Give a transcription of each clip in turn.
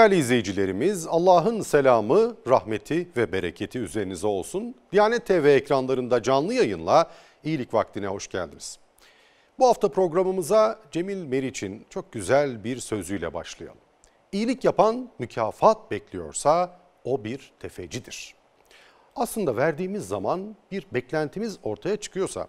Değerli izleyicilerimiz, Allah'ın selamı, rahmeti ve bereketi üzerinize olsun. Diyanet TV ekranlarında canlı yayınla iyilik vaktine hoş geldiniz. Bu hafta programımıza Cemil Meriç'in çok güzel bir sözüyle başlayalım. İyilik yapan mükafat bekliyorsa o bir tefecidir. Aslında verdiğimiz zaman bir beklentimiz ortaya çıkıyorsa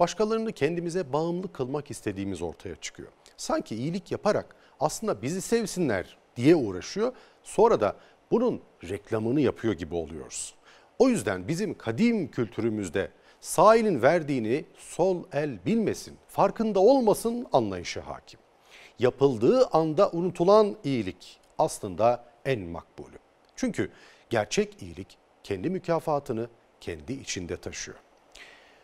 başkalarını kendimize bağımlı kılmak istediğimiz ortaya çıkıyor. Sanki iyilik yaparak aslında bizi sevsinler diye uğraşıyor. Sonra da bunun reklamını yapıyor gibi oluyoruz. O yüzden bizim kadim kültürümüzde sahilin verdiğini sol el bilmesin, farkında olmasın anlayışı hakim. Yapıldığı anda unutulan iyilik aslında en makbulü. Çünkü gerçek iyilik kendi mükafatını kendi içinde taşıyor.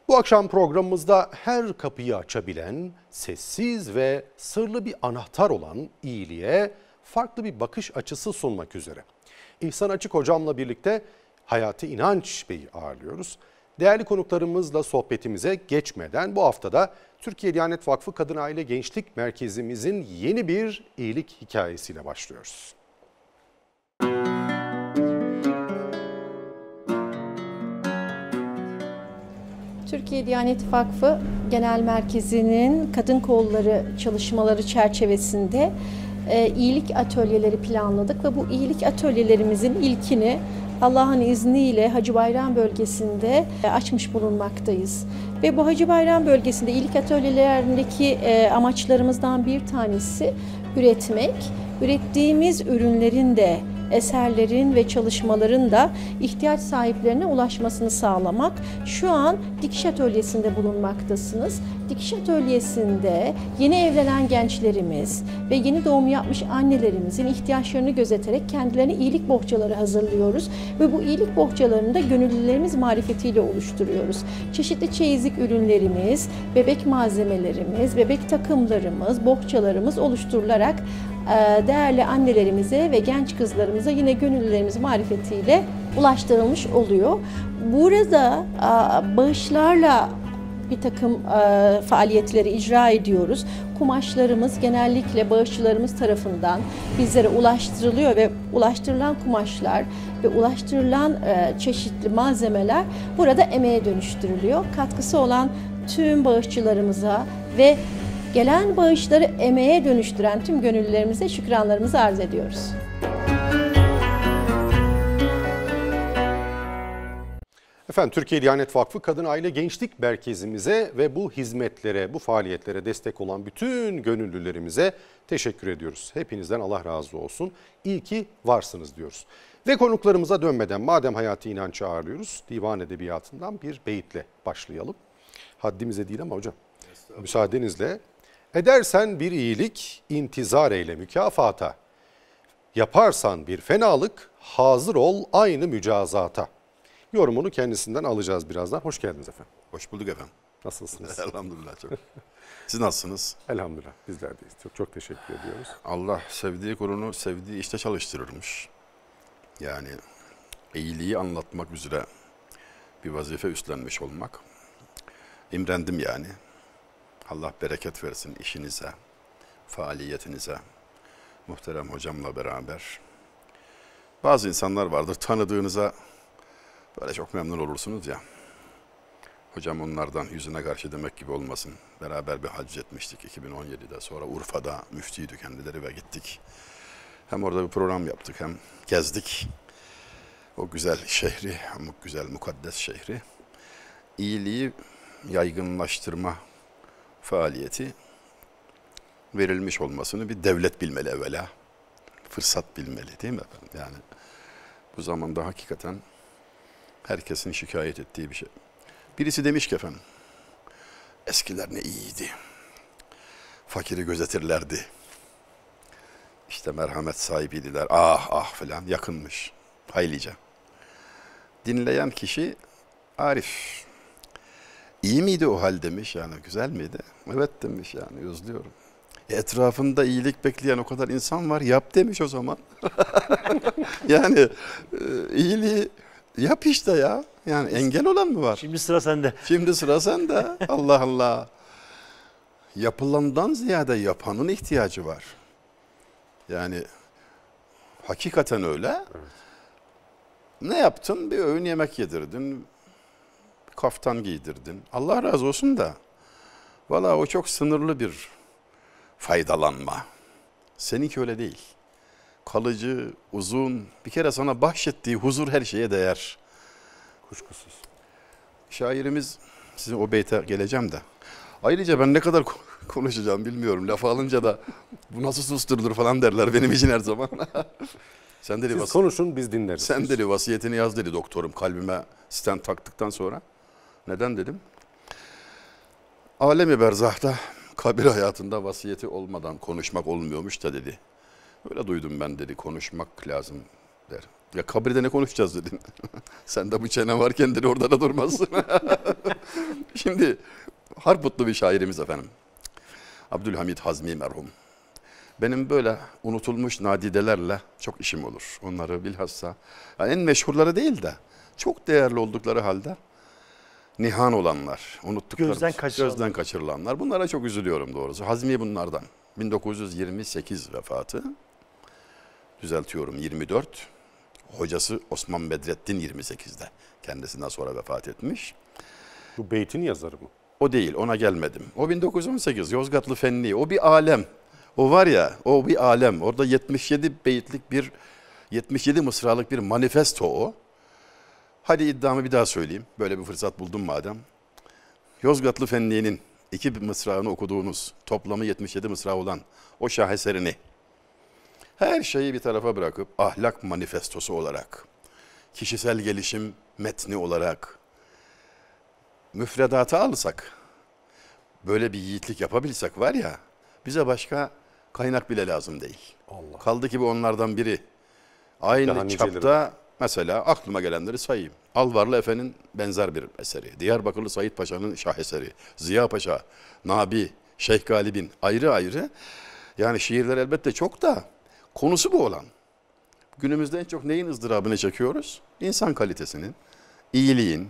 Bu akşam programımızda her kapıyı açabilen, sessiz ve sırlı bir anahtar olan iyiliğe farklı bir bakış açısı sunmak üzere. İhsan Açık hocamla birlikte Hayati İnanç Bey'i ağırlıyoruz. Değerli konuklarımızla sohbetimize geçmeden bu haftada Türkiye Diyanet Vakfı Kadın Aile Gençlik Merkezimizin yeni bir iyilik hikayesiyle başlıyoruz. Türkiye Diyanet Vakfı Genel Merkezi'nin kadın kolları çalışmaları çerçevesinde e, iyilik atölyeleri planladık ve bu iyilik atölyelerimizin ilkini Allah'ın izniyle Hacı Bayram bölgesinde e, açmış bulunmaktayız. Ve bu Hacı Bayram bölgesinde iyilik atölyelerindeki e, amaçlarımızdan bir tanesi üretmek, ürettiğimiz ürünlerin de eserlerin ve çalışmaların da ihtiyaç sahiplerine ulaşmasını sağlamak. Şu an dikiş atölyesinde bulunmaktasınız dikiş atölyesinde yeni evlenen gençlerimiz ve yeni doğum yapmış annelerimizin ihtiyaçlarını gözeterek kendilerine iyilik bohçaları hazırlıyoruz ve bu iyilik bohçalarını da gönüllülerimiz marifetiyle oluşturuyoruz. Çeşitli çeyizlik ürünlerimiz, bebek malzemelerimiz, bebek takımlarımız, bohçalarımız oluşturularak e, değerli annelerimize ve genç kızlarımıza yine gönüllülerimiz marifetiyle ulaştırılmış oluyor. Burada bağışlarla bir takım e, faaliyetleri icra ediyoruz. Kumaşlarımız genellikle bağışçılarımız tarafından bizlere ulaştırılıyor ve ulaştırılan kumaşlar ve ulaştırılan e, çeşitli malzemeler burada emeğe dönüştürülüyor. Katkısı olan tüm bağışçılarımıza ve gelen bağışları emeğe dönüştüren tüm gönüllülerimize şükranlarımızı arz ediyoruz. Efendim Türkiye Diyanet Vakfı Kadın Aile Gençlik Merkezimize ve bu hizmetlere, bu faaliyetlere destek olan bütün gönüllülerimize teşekkür ediyoruz. Hepinizden Allah razı olsun. İyi ki varsınız diyoruz. Ve konuklarımıza dönmeden madem Hayati inanç ağırlıyoruz, divan edebiyatından bir beyitle başlayalım. Haddimize değil ama hocam müsaadenizle. Edersen bir iyilik intizar eyle mükafata. Yaparsan bir fenalık hazır ol aynı mücazata.'' Yorumunu kendisinden alacağız birazdan. Hoş geldiniz efendim. Hoş bulduk efendim. Nasılsınız? Elhamdülillah çok. Siz nasılsınız? Elhamdülillah bizler deyiz. Çok, çok teşekkür ediyoruz. Allah sevdiği kulunu sevdiği işte çalıştırırmış. Yani iyiliği anlatmak üzere bir vazife üstlenmiş olmak. İmrendim yani. Allah bereket versin işinize, faaliyetinize. Muhterem hocamla beraber. Bazı insanlar vardır tanıdığınıza Böyle çok memnun olursunuz ya. Hocam onlardan yüzüne karşı demek gibi olmasın. Beraber bir hac etmiştik 2017'de. Sonra Urfa'da müftüydü kendileri ve gittik. Hem orada bir program yaptık hem gezdik. O güzel şehri, o güzel mukaddes şehri. iyiliği yaygınlaştırma faaliyeti verilmiş olmasını bir devlet bilmeli evvela. Fırsat bilmeli değil mi efendim? Yani bu zamanda hakikaten Herkesin şikayet ettiği bir şey. Birisi demiş ki efendim, eskiler ne iyiydi. Fakiri gözetirlerdi. İşte merhamet sahibiydiler. Ah ah filan yakınmış. Haylice. Dinleyen kişi Arif. İyi miydi o hal demiş yani güzel miydi? Evet demiş yani özlüyorum. E, etrafında iyilik bekleyen o kadar insan var yap demiş o zaman. yani e, iyiliği Yap işte ya. Yani engel olan mı var? Şimdi sıra sende. Şimdi sıra sende. Allah Allah. Yapılandan ziyade yapanın ihtiyacı var. Yani hakikaten öyle. Ne yaptın? Bir öğün yemek yedirdin. bir Kaftan giydirdin. Allah razı olsun da. Valla o çok sınırlı bir faydalanma. Seninki öyle değil kalıcı, uzun. Bir kere sana bahşettiği huzur her şeye değer. Kuşkusuz. Şairimiz, sizin o beyte geleceğim de. Ayrıca ben ne kadar konuşacağım bilmiyorum. Laf alınca da bu nasıl susturulur falan derler benim için her zaman. Sen dedi, Siz vas- konuşun biz dinleriz. Sen dedi vasiyetini yaz dedi doktorum kalbime sistem taktıktan sonra. Neden dedim? Alemi berzahta kabir hayatında vasiyeti olmadan konuşmak olmuyormuş da dedi. Öyle duydum ben dedi konuşmak lazım der. Ya kabirde ne konuşacağız dedin. Sen de bu çene var kendini orada da durmazsın. Şimdi Harputlu bir şairimiz efendim. Abdülhamid Hazmi merhum. Benim böyle unutulmuş nadidelerle çok işim olur. Onları bilhassa yani en meşhurları değil de çok değerli oldukları halde nihan olanlar, unuttuklarımız, gözden, kaçırılan. gözden kaçırılanlar. Bunlara çok üzülüyorum doğrusu. Hazmi bunlardan. 1928 vefatı düzeltiyorum 24. Hocası Osman Bedrettin 28'de. Kendisinden sonra vefat etmiş. Bu beytin yazarı mı? O değil ona gelmedim. O 1918 Yozgatlı Fenli. O bir alem. O var ya o bir alem. Orada 77 beyitlik bir 77 mısralık bir manifesto o. Hadi iddiamı bir daha söyleyeyim. Böyle bir fırsat buldum madem. Yozgatlı Fenli'nin iki mısrağını okuduğunuz toplamı 77 mısra olan o şaheserini her şeyi bir tarafa bırakıp ahlak manifestosu olarak, kişisel gelişim metni olarak müfredata alsak, böyle bir yiğitlik yapabilsek var ya, bize başka kaynak bile lazım değil. Allah. Kaldı ki bu onlardan biri. Aynı Daha çapta mesela aklıma gelenleri sayayım. Alvarlı Efe'nin benzer bir eseri. Diyarbakırlı Said Paşa'nın şaheseri. Ziya Paşa, Nabi, Şeyh Galib'in ayrı ayrı. Yani şiirler elbette çok da Konusu bu olan. Günümüzde en çok neyin ızdırabını çekiyoruz? İnsan kalitesinin, iyiliğin,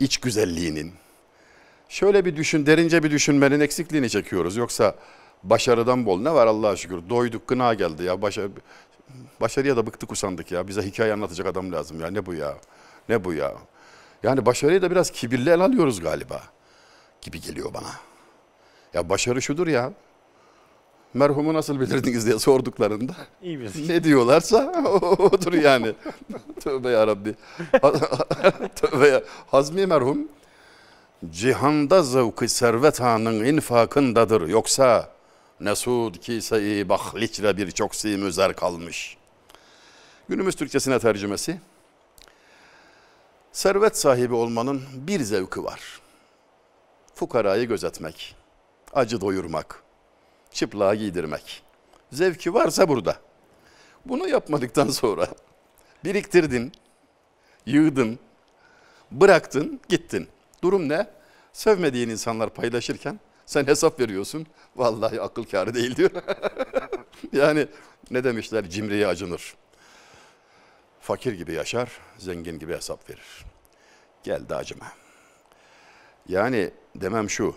iç güzelliğinin. Şöyle bir düşün, derince bir düşünmenin eksikliğini çekiyoruz. Yoksa başarıdan bol ne var Allah'a şükür. Doyduk gına geldi ya. Başarı, başarıya da bıktık usandık ya. Bize hikaye anlatacak adam lazım ya. Ne bu ya? Ne bu ya? Yani başarıyı da biraz kibirli el alıyoruz galiba gibi geliyor bana. Ya başarı şudur ya merhumu nasıl bilirdiniz diye sorduklarında İyi bir ne diyorlarsa odur yani. Tövbe ya Rabbi. Tövbe ya. Hazmi merhum cihanda zevki servet hanın infakındadır yoksa nesud kise-i bahliçre birçok simüzer kalmış. Günümüz Türkçesine tercümesi servet sahibi olmanın bir zevki var. Fukarayı gözetmek, acı doyurmak, çıplağı giydirmek. Zevki varsa burada. Bunu yapmadıktan sonra biriktirdin, yığdın, bıraktın, gittin. Durum ne? Sevmediğin insanlar paylaşırken sen hesap veriyorsun. Vallahi akıl kârı değil diyor. yani ne demişler cimriye acınır. Fakir gibi yaşar, zengin gibi hesap verir. geldi acıma. Yani demem şu,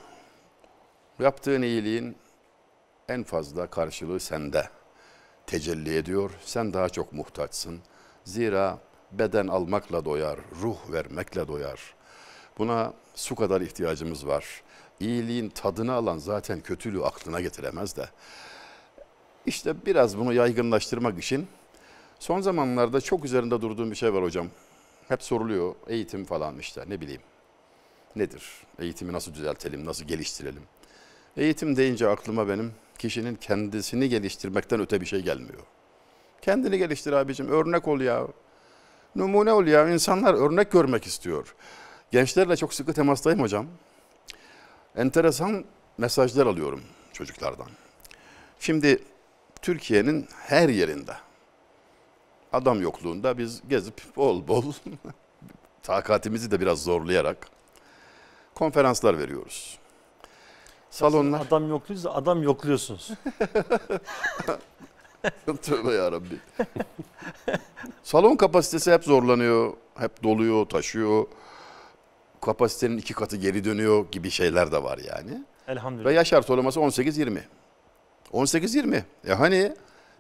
yaptığın iyiliğin en fazla karşılığı sende tecelli ediyor. Sen daha çok muhtaçsın. Zira beden almakla doyar, ruh vermekle doyar. Buna su kadar ihtiyacımız var. İyiliğin tadını alan zaten kötülüğü aklına getiremez de. İşte biraz bunu yaygınlaştırmak için son zamanlarda çok üzerinde durduğum bir şey var hocam. Hep soruluyor eğitim falan işte ne bileyim. Nedir? Eğitimi nasıl düzeltelim, nasıl geliştirelim? Eğitim deyince aklıma benim kişinin kendisini geliştirmekten öte bir şey gelmiyor. Kendini geliştir abicim, örnek ol ya. Numune ol ya, insanlar örnek görmek istiyor. Gençlerle çok sıkı temastayım hocam. Enteresan mesajlar alıyorum çocuklardan. Şimdi Türkiye'nin her yerinde adam yokluğunda biz gezip bol bol takatimizi de biraz zorlayarak konferanslar veriyoruz salonlar. adam yokluyuz, adam yokluyorsunuz. Tövbe yarabbi. Salon kapasitesi hep zorlanıyor, hep doluyor, taşıyor. Kapasitenin iki katı geri dönüyor gibi şeyler de var yani. Elhamdülillah. Ve yaş ortalaması 18-20. 18-20. Ya hani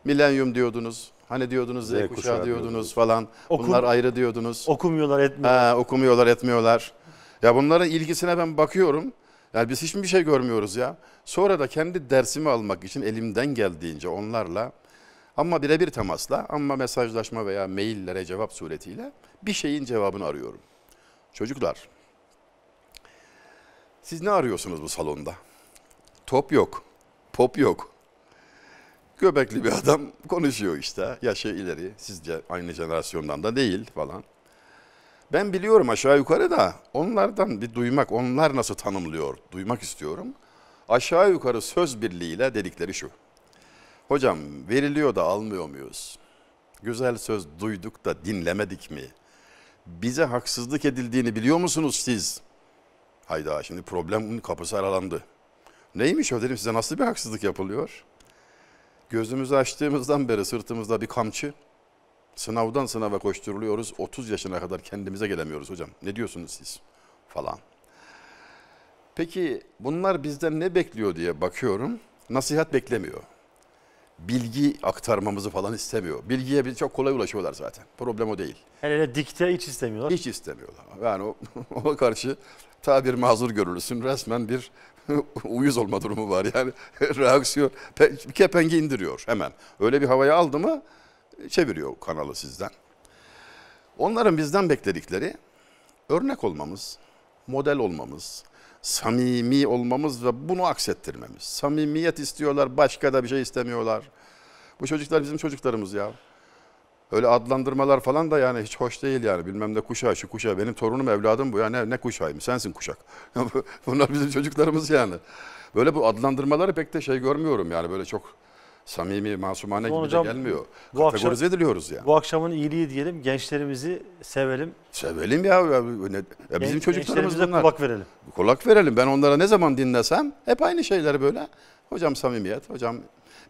milenyum diyordunuz, hani diyordunuz Z, Z kuşağı, kuşağı diyordunuz, diyordunuz falan. Okum, Bunlar ayrı diyordunuz. Okumuyorlar, etmiyorlar. Ha, okumuyorlar, etmiyorlar. Ya bunların ilgisine ben bakıyorum. Yani biz hiçbir şey görmüyoruz ya. Sonra da kendi dersimi almak için elimden geldiğince onlarla ama birebir temasla ama mesajlaşma veya maillere cevap suretiyle bir şeyin cevabını arıyorum. Çocuklar siz ne arıyorsunuz bu salonda? Top yok, pop yok. Göbekli bir adam konuşuyor işte. Yaşı şey ileri, sizce aynı jenerasyondan da değil falan. Ben biliyorum aşağı yukarı da onlardan bir duymak, onlar nasıl tanımlıyor duymak istiyorum. Aşağı yukarı söz birliğiyle dedikleri şu. Hocam veriliyor da almıyor muyuz? Güzel söz duyduk da dinlemedik mi? Bize haksızlık edildiğini biliyor musunuz siz? Hayda şimdi problemin kapısı aralandı. Neymiş o dedim size nasıl bir haksızlık yapılıyor? Gözümüzü açtığımızdan beri sırtımızda bir kamçı, Sınavdan sınava koşturuluyoruz. 30 yaşına kadar kendimize gelemiyoruz hocam. Ne diyorsunuz siz? Falan. Peki bunlar bizden ne bekliyor diye bakıyorum. Nasihat beklemiyor. Bilgi aktarmamızı falan istemiyor. Bilgiye biz çok kolay ulaşıyorlar zaten. Problem o değil. Hele hele dikte hiç istemiyorlar. Hiç istemiyorlar. Yani o, ona karşı tabir mazur görülürsün. Resmen bir uyuz olma durumu var. Yani reaksiyon kepengi indiriyor hemen. Öyle bir havaya aldı mı çeviriyor kanalı sizden. Onların bizden bekledikleri örnek olmamız, model olmamız, samimi olmamız ve bunu aksettirmemiz. Samimiyet istiyorlar, başka da bir şey istemiyorlar. Bu çocuklar bizim çocuklarımız ya. Öyle adlandırmalar falan da yani hiç hoş değil yani. Bilmem ne kuşağı şu kuşağı. Benim torunum evladım bu ya. Ne, ne kuşağıyım sensin kuşak. Bunlar bizim çocuklarımız yani. Böyle bu adlandırmaları pek de şey görmüyorum yani böyle çok samimi, masumane gibi hocam, de gelmiyor. Bu Kategorize ediliyoruz yani. Bu akşamın iyiliği diyelim, gençlerimizi sevelim. Sevelim ya. ya, ya bizim Genç, çocuklarımız bunlar. kulak verelim. Kulak verelim. Ben onlara ne zaman dinlesem hep aynı şeyler böyle. Hocam samimiyet, hocam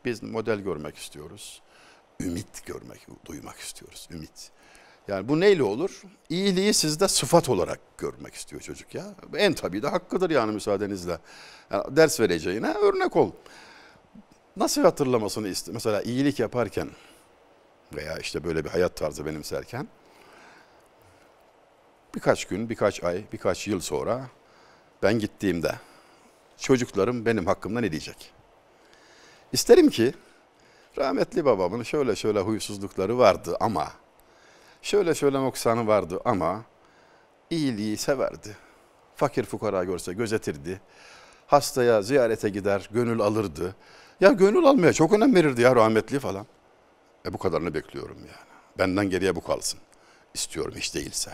biz model görmek istiyoruz. Ümit görmek, duymak istiyoruz. Ümit. Yani bu neyle olur? İyiliği sizde sıfat olarak görmek istiyor çocuk ya. En tabii de hakkıdır yani müsaadenizle. Yani ders vereceğine örnek ol nasıl hatırlamasını istedim? Mesela iyilik yaparken veya işte böyle bir hayat tarzı benimserken birkaç gün, birkaç ay, birkaç yıl sonra ben gittiğimde çocuklarım benim hakkımda ne diyecek? İsterim ki rahmetli babamın şöyle şöyle huysuzlukları vardı ama şöyle şöyle noksanı vardı ama iyiliği severdi. Fakir fukara görse gözetirdi. Hastaya ziyarete gider, gönül alırdı. Ya gönül almaya çok önem verirdi ya rahmetli falan. E bu kadarını bekliyorum yani. Benden geriye bu kalsın. İstiyorum hiç değilse.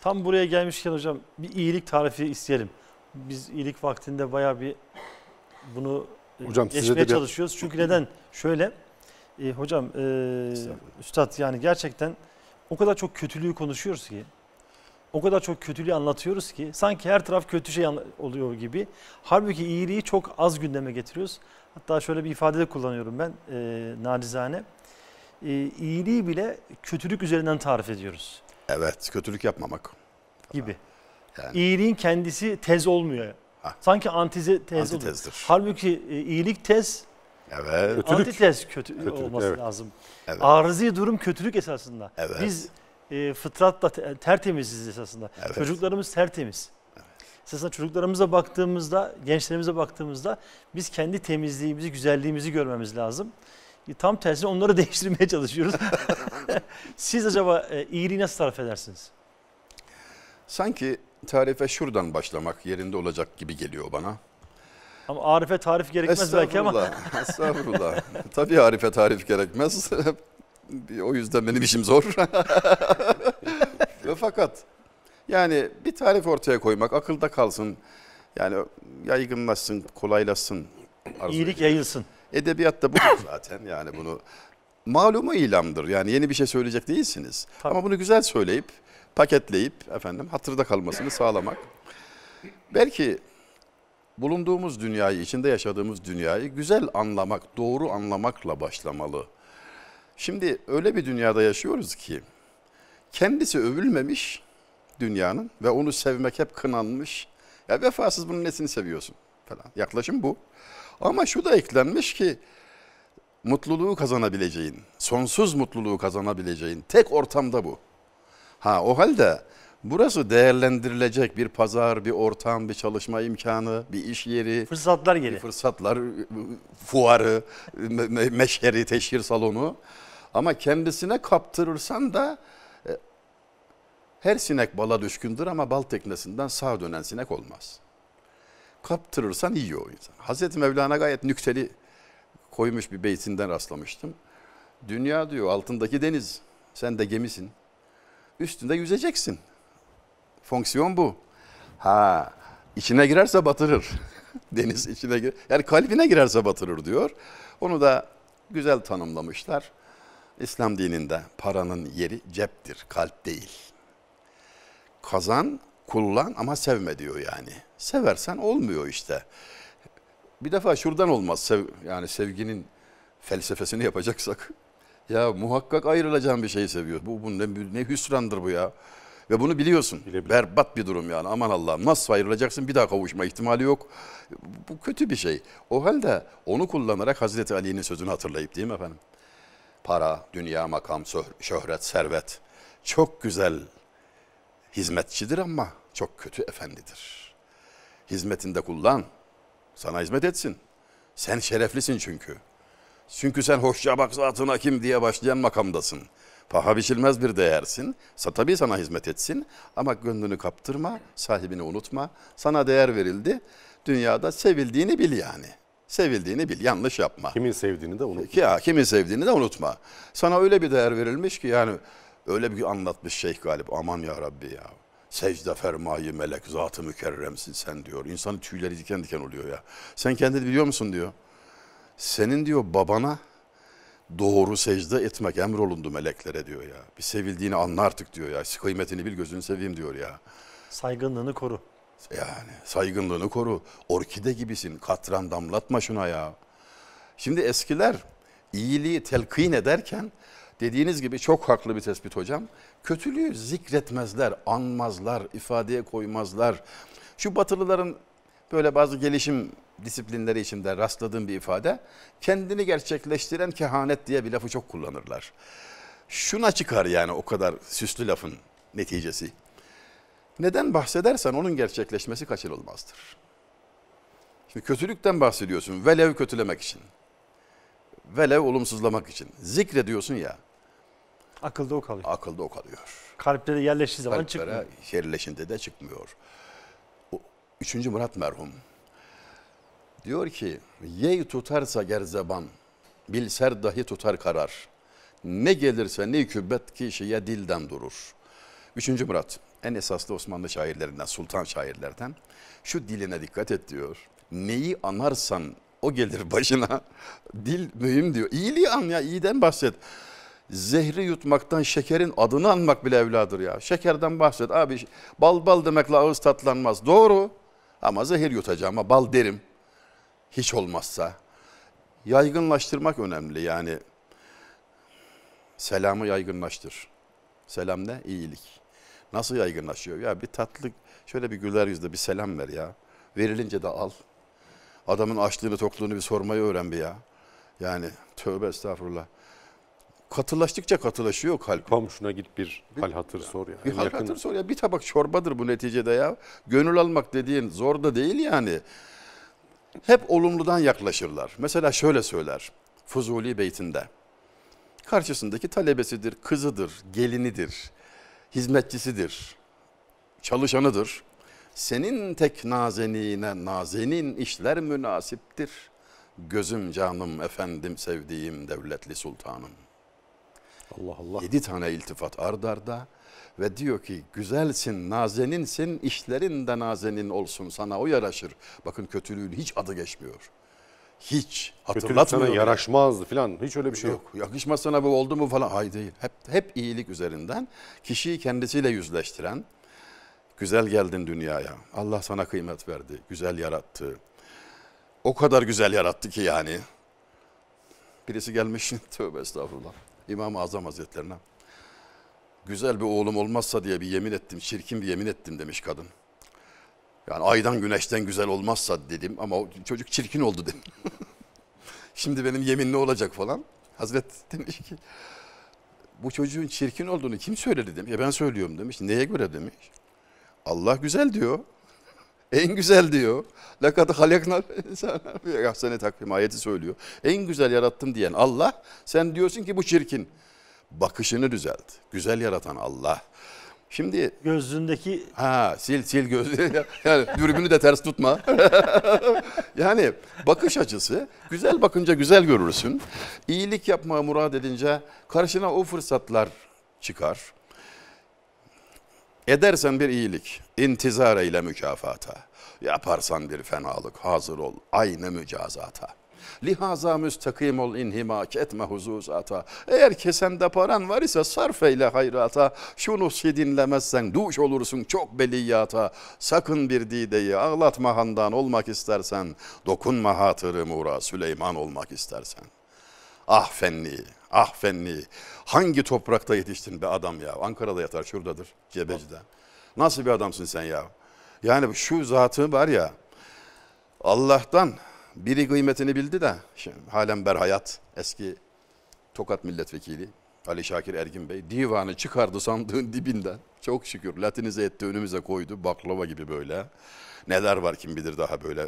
Tam buraya gelmişken hocam bir iyilik tarifi isteyelim. Biz iyilik vaktinde baya bir bunu e, hocam, geçmeye çalışıyoruz. Çünkü neden? Şöyle e, hocam e, üstad yani gerçekten o kadar çok kötülüğü konuşuyoruz ki o kadar çok kötülüğü anlatıyoruz ki sanki her taraf kötü şey oluyor gibi. Halbuki iyiliği çok az gündeme getiriyoruz. Hatta şöyle bir ifade de kullanıyorum ben e, nacizane. E, iyiliği bile kötülük üzerinden tarif ediyoruz. Evet kötülük yapmamak. Gibi. Yani. İyiliğin kendisi tez olmuyor. Ha. Sanki antize tez Antitezdir. oluyor. Halbuki e, iyilik tez, Evet. Kötülük. Antites kötü kötülük, olması evet. lazım. Evet. Arızi durum kötülük esasında. Evet. Biz e, fıtratla tertemiziz esasında. Evet. Çocuklarımız tertemiz. Evet. Esasında çocuklarımıza baktığımızda, gençlerimize baktığımızda biz kendi temizliğimizi, güzelliğimizi görmemiz lazım. E, tam tersine onları değiştirmeye çalışıyoruz. Siz acaba e, iyiliği nasıl tarif edersiniz? Sanki tarife şuradan başlamak yerinde olacak gibi geliyor bana. Ama arife tarif gerekmez belki ama. Estağfurullah. Estağfurullah. Tabii arife tarif gerekmez. O yüzden benim işim zor. Ve fakat yani bir tarif ortaya koymak akılda kalsın. Yani yaygınlaşsın, kolaylaşsın. Arzu İyilik ediyorum. yayılsın. Edebiyatta bu zaten yani bunu malumu ilamdır. Yani yeni bir şey söyleyecek değilsiniz. Tabii. Ama bunu güzel söyleyip, paketleyip efendim hatırda kalmasını sağlamak. Belki bulunduğumuz dünyayı, içinde yaşadığımız dünyayı güzel anlamak, doğru anlamakla başlamalı. Şimdi öyle bir dünyada yaşıyoruz ki kendisi övülmemiş dünyanın ve onu sevmek hep kınanmış. Ya vefasız bunun nesini seviyorsun falan. Yaklaşım bu. Ama şu da eklenmiş ki mutluluğu kazanabileceğin, sonsuz mutluluğu kazanabileceğin tek ortamda bu. Ha o halde burası değerlendirilecek bir pazar, bir ortam, bir çalışma imkanı, bir iş yeri. Fırsatlar geliyor. Fırsatlar, fuarı, me teşhir salonu. Ama kendisine kaptırırsan da e, her sinek bala düşkündür ama bal teknesinden sağ dönen sinek olmaz. Kaptırırsan iyi o insan. Hazreti Mevlana gayet nükteli koymuş bir beytinden rastlamıştım. Dünya diyor altındaki deniz sen de gemisin. Üstünde yüzeceksin. Fonksiyon bu. Ha içine girerse batırır. Deniz içine girer. Yani kalbine girerse batırır diyor. Onu da güzel tanımlamışlar. İslam dininde paranın yeri ceptir, kalp değil. Kazan, kullan ama sevme diyor yani. Seversen olmuyor işte. Bir defa şuradan olmaz sev, yani sevginin felsefesini yapacaksak. Ya muhakkak ayrılacağım bir şeyi seviyor. Bu, bu ne, ne hüsrandır bu ya. Ve bunu biliyorsun. Bile bile. Berbat bir durum yani. Aman Allah'ım nasıl ayrılacaksın bir daha kavuşma ihtimali yok. Bu kötü bir şey. O halde onu kullanarak Hazreti Ali'nin sözünü hatırlayıp değil mi efendim? para, dünya, makam, şöhret, servet çok güzel hizmetçidir ama çok kötü efendidir. Hizmetinde kullan, sana hizmet etsin. Sen şereflisin çünkü. Çünkü sen hoşça bak zatına kim diye başlayan makamdasın. Paha biçilmez bir değersin. Sa tabii sana hizmet etsin ama gönlünü kaptırma, sahibini unutma. Sana değer verildi. Dünyada sevildiğini bil yani. Sevildiğini bil, yanlış yapma. Kimin sevdiğini de unutma. Ya kimin sevdiğini de unutma. Sana öyle bir değer verilmiş ki yani öyle bir anlatmış Şeyh Galip. Aman ya Rabbi ya. Secde fermayı melek, zatı mükerremsin sen diyor. İnsanın tüyleri diken diken oluyor ya. Sen kendini biliyor musun diyor. Senin diyor babana doğru secde etmek emrolundu meleklere diyor ya. Bir sevildiğini anla artık diyor ya. Kıymetini bil gözünü seveyim diyor ya. Saygınlığını koru. Yani saygınlığını koru. Orkide gibisin. Katran damlatma şuna ya. Şimdi eskiler iyiliği telkin ederken dediğiniz gibi çok haklı bir tespit hocam. Kötülüğü zikretmezler, anmazlar, ifadeye koymazlar. Şu batılıların böyle bazı gelişim disiplinleri içinde rastladığım bir ifade kendini gerçekleştiren kehanet diye bir lafı çok kullanırlar. Şuna çıkar yani o kadar süslü lafın neticesi neden bahsedersen onun gerçekleşmesi kaçınılmazdır. Şimdi kötülükten bahsediyorsun velev kötülemek için. Velev olumsuzlamak için. Zikrediyorsun ya. Akılda o kalıyor. Akılda o kalıyor. Kalplere yerleştiği zaman Kalplere çıkmıyor. Kalplere yerleşinde de çıkmıyor. O, Üçüncü Murat merhum. Diyor ki yey tutarsa gerzeban bilser dahi tutar karar. Ne gelirse ne kübbet kişiye dilden durur. Üçüncü Murat en esaslı Osmanlı şairlerinden, sultan şairlerden şu diline dikkat et diyor. Neyi anarsan o gelir başına. Dil mühim diyor. İyiliği an ya iyiden bahset. Zehri yutmaktan şekerin adını anmak bile evladır ya. Şekerden bahset abi bal bal demekle ağız tatlanmaz. Doğru ama zehir yutacağıma bal derim. Hiç olmazsa. Yaygınlaştırmak önemli yani. Selamı yaygınlaştır. Selam ne? İyilik. Nasıl yaygınlaşıyor? Ya bir tatlı şöyle bir güler yüzle bir selam ver ya. Verilince de al. Adamın açlığını tokluğunu bir sormayı öğren bir ya. Yani tövbe estağfurullah. Katılaştıkça katılaşıyor kalp. Komşuna git bir, bir hal hatır sor ya. Bir hal yakın. hatır sor ya. Bir tabak çorbadır bu neticede ya. Gönül almak dediğin zor da değil yani. Hep olumludan yaklaşırlar. Mesela şöyle söyler Fuzuli beytinde. Karşısındaki talebesidir, kızıdır, gelinidir hizmetçisidir, çalışanıdır. Senin tek nazenine nazenin işler münasiptir. Gözüm canım efendim sevdiğim devletli sultanım. Allah Allah. Yedi tane iltifat ard arda ve diyor ki güzelsin, nazeninsin, işlerin de nazenin olsun sana o yaraşır. Bakın kötülüğün hiç adı geçmiyor. Hiç hatırlatmıyor. sana yaraşmazdı falan. Hiç öyle bir şey yok. yok. Yakışmaz sana bu oldu mu falan. Hayır değil. Hep, hep iyilik üzerinden kişiyi kendisiyle yüzleştiren, güzel geldin dünyaya. Allah sana kıymet verdi. Güzel yarattı. O kadar güzel yarattı ki yani. Birisi gelmiş, tövbe estağfurullah. İmam-ı Azam Hazretlerine. Güzel bir oğlum olmazsa diye bir yemin ettim, çirkin bir yemin ettim demiş kadın. Yani aydan güneşten güzel olmazsa dedim ama çocuk çirkin oldu dedim. Şimdi benim yemin ne olacak falan. Hazret demiş ki bu çocuğun çirkin olduğunu kim söyledi demiş. Ya ben söylüyorum demiş. Neye göre demiş. Allah güzel diyor. En güzel diyor. Lakat halaknal insana takvim ayeti söylüyor. En güzel yarattım diyen Allah sen diyorsun ki bu çirkin. Bakışını düzelt. Güzel yaratan Allah. Şimdi gözündeki ha sil sil gözlüğü yani dürbünü de ters tutma. yani bakış açısı güzel bakınca güzel görürsün. İyilik yapmaya murad edince karşına o fırsatlar çıkar. Edersen bir iyilik, intizar eyle mükafata. Yaparsan bir fenalık, hazır ol aynı mücazata. Lihaza müstakimul inhimak etme huzuzata. Eğer kesende paran var ise sarf eyle hayrata. Şunu dinlemezsen duş olursun çok beliyata. Sakın bir dideyi ağlatma handan olmak istersen. Dokunma hatırı mura Süleyman olmak istersen. Ah fenni, ah fenni. Hangi toprakta yetiştin be adam ya? Ankara'da yatar şuradadır, Cebeci'de. Nasıl bir adamsın sen ya? Yani şu zatı var ya Allah'tan biri kıymetini bildi de şimdi, şey, halen berhayat eski Tokat milletvekili Ali Şakir Ergin Bey divanı çıkardı sandığın dibinden. Çok şükür latinize etti önümüze koydu baklava gibi böyle. Neler var kim bilir daha böyle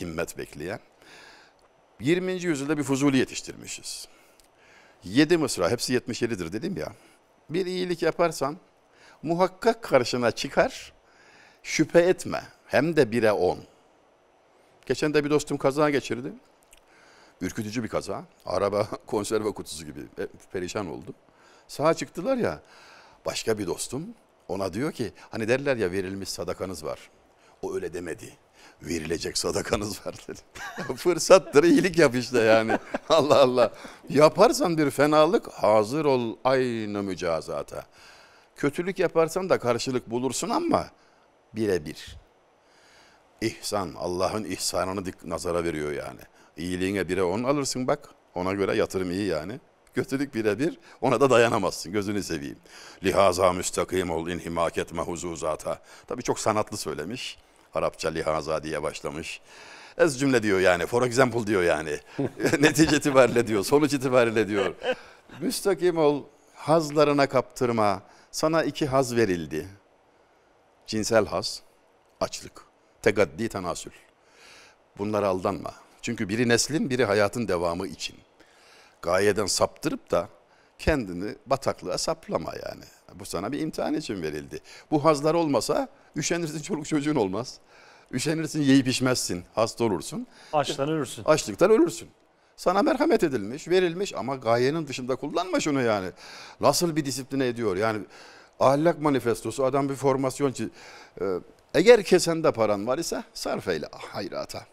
himmet bekleyen. 20. yüzyılda bir fuzuli yetiştirmişiz. 7 mısra hepsi 77'dir dedim ya. Bir iyilik yaparsan muhakkak karşına çıkar şüphe etme hem de bire 10. Geçen de bir dostum kaza geçirdi. Ürkütücü bir kaza. Araba konserve kutusu gibi e, perişan oldu. Sağa çıktılar ya başka bir dostum ona diyor ki hani derler ya verilmiş sadakanız var. O öyle demedi. Verilecek sadakanız var dedi. Fırsattır iyilik yap işte yani. Allah Allah. Yaparsan bir fenalık hazır ol aynı mücazata. Kötülük yaparsan da karşılık bulursun ama birebir. İhsan, Allah'ın ihsanını dik nazara veriyor yani. İyiliğine bire on alırsın bak. Ona göre yatırım iyi yani. Kötülük bir, ona da dayanamazsın gözünü seveyim. Lihaza müstakim ol inhimak etme huzuzata. Tabii çok sanatlı söylemiş. Arapça lihaza diye başlamış. Ez cümle diyor yani for example diyor yani. Netice itibariyle diyor sonuç itibariyle diyor. müstakim ol hazlarına kaptırma sana iki haz verildi. Cinsel haz açlık tegaddi tenasül. Bunlara aldanma. Çünkü biri neslin biri hayatın devamı için. Gayeden saptırıp da kendini bataklığa saplama yani. Bu sana bir imtihan için verildi. Bu hazlar olmasa üşenirsin çoluk çocuğun olmaz. Üşenirsin yiyip içmezsin hasta olursun. Açtan ölürsün. Açlıktan ölürsün. Sana merhamet edilmiş verilmiş ama gayenin dışında kullanma şunu yani. Nasıl bir disipline ediyor yani ahlak manifestosu adam bir formasyon çiz e, eğer kesende paran var ise sarf eyle hayrata.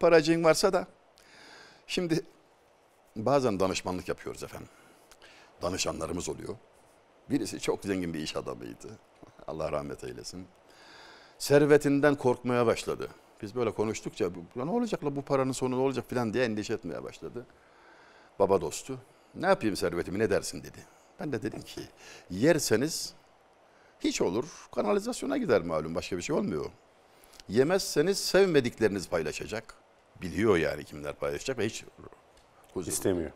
Paracığın varsa da şimdi bazen danışmanlık yapıyoruz efendim. Danışanlarımız oluyor. Birisi çok zengin bir iş adamıydı. Allah rahmet eylesin. Servetinden korkmaya başladı. Biz böyle konuştukça ne olacak la bu paranın sonu ne olacak filan diye endişe etmeye başladı. Baba dostu ne yapayım servetimi ne dersin dedi. Ben de dedim ki yerseniz hiç olur. Kanalizasyona gider malum başka bir şey olmuyor. Yemezseniz sevmedikleriniz paylaşacak. Biliyor yani kimler paylaşacak ve hiç huzur. istemiyor.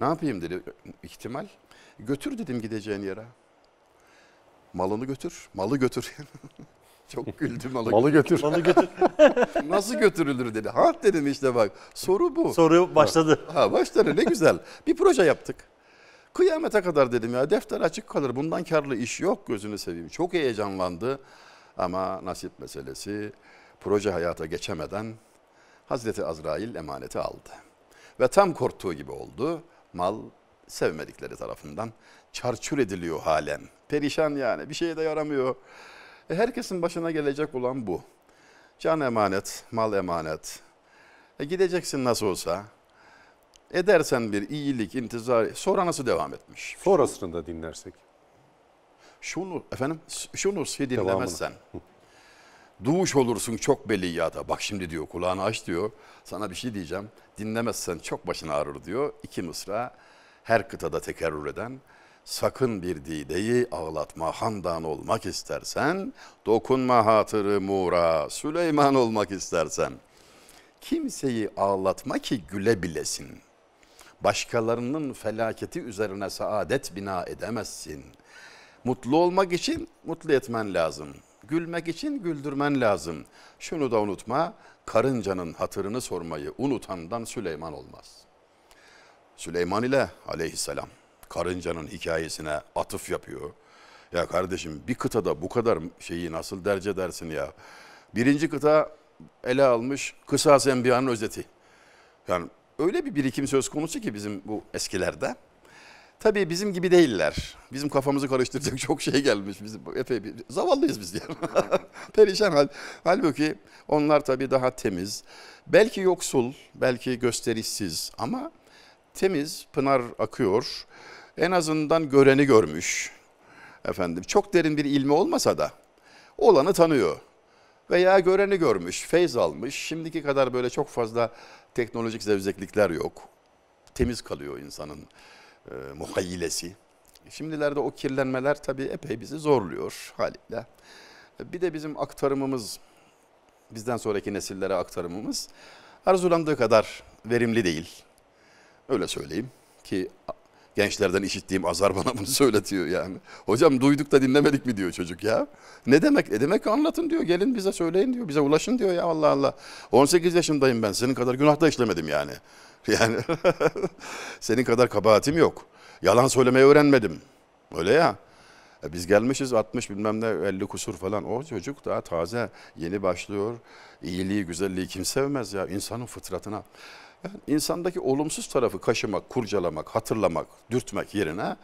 Ne yapayım dedi ihtimal. Götür dedim gideceğin yere. Malını götür, malı götür. Çok güldüm malı, malı götür. Malı götür. Nasıl götürülür dedi. Ha dedim işte bak soru bu. Soru başladı. Ha, ha başladı ne güzel. Bir proje yaptık. Kıyamete kadar dedim ya defter açık kalır bundan karlı iş yok gözünü seveyim. Çok heyecanlandı ama nasip meselesi proje hayata geçemeden Hazreti Azrail emaneti aldı. Ve tam korktuğu gibi oldu. Mal sevmedikleri tarafından çarçur ediliyor halen. Perişan yani bir şeye de yaramıyor. E herkesin başına gelecek olan bu. Can emanet, mal emanet. E gideceksin nasıl olsa. Edersen bir iyilik, intizar sonra nasıl devam etmiş? Sonrasını da dinlersek. Şunu efendim şunu şey dinlemezsen. Duş olursun çok beliyata. Bak şimdi diyor kulağını aç diyor. Sana bir şey diyeceğim. Dinlemezsen çok başın ağrır diyor. İki mısra her kıtada tekerrür eden. Sakın bir dideyi ağlatma handan olmak istersen. Dokunma hatırı mura Süleyman olmak istersen. Kimseyi ağlatma ki gülebilesin. Başkalarının felaketi üzerine saadet bina edemezsin. Mutlu olmak için mutlu etmen lazım. Gülmek için güldürmen lazım. Şunu da unutma, karıncanın hatırını sormayı unutandan Süleyman olmaz. Süleyman ile aleyhisselam karıncanın hikayesine atıf yapıyor. Ya kardeşim bir kıtada bu kadar şeyi nasıl derce dersin ya. Birinci kıta ele almış kısas enbiyanın özeti. Yani öyle bir birikim söz konusu ki bizim bu eskilerde. Tabii bizim gibi değiller. Bizim kafamızı karıştıracak çok şey gelmiş. Biz epey bir, zavallıyız biz yani. Perişan hal. Halbuki onlar tabii daha temiz. Belki yoksul, belki gösterişsiz ama temiz pınar akıyor. En azından göreni görmüş. Efendim çok derin bir ilmi olmasa da olanı tanıyor. Veya göreni görmüş, feyz almış. Şimdiki kadar böyle çok fazla teknolojik zevzeklikler yok. Temiz kalıyor insanın e, muhayyilesi. Şimdilerde o kirlenmeler tabii epey bizi zorluyor haliyle. Bir de bizim aktarımımız, bizden sonraki nesillere aktarımımız arzulandığı kadar verimli değil. Öyle söyleyeyim ki Gençlerden işittiğim azar bana bunu söyletiyor yani. Hocam duyduk da dinlemedik mi diyor çocuk ya. Ne demek? ne demek anlatın diyor. Gelin bize söyleyin diyor. Bize ulaşın diyor ya Allah Allah. 18 yaşındayım ben. Senin kadar günah da işlemedim yani. Yani senin kadar kabahatim yok. Yalan söylemeyi öğrenmedim. Öyle ya. E biz gelmişiz 60 bilmem ne 50 kusur falan. O çocuk daha taze yeni başlıyor. İyiliği, güzelliği kim sevmez ya insanın fıtratına. Yani insandaki olumsuz tarafı kaşımak, kurcalamak, hatırlamak, dürtmek yerine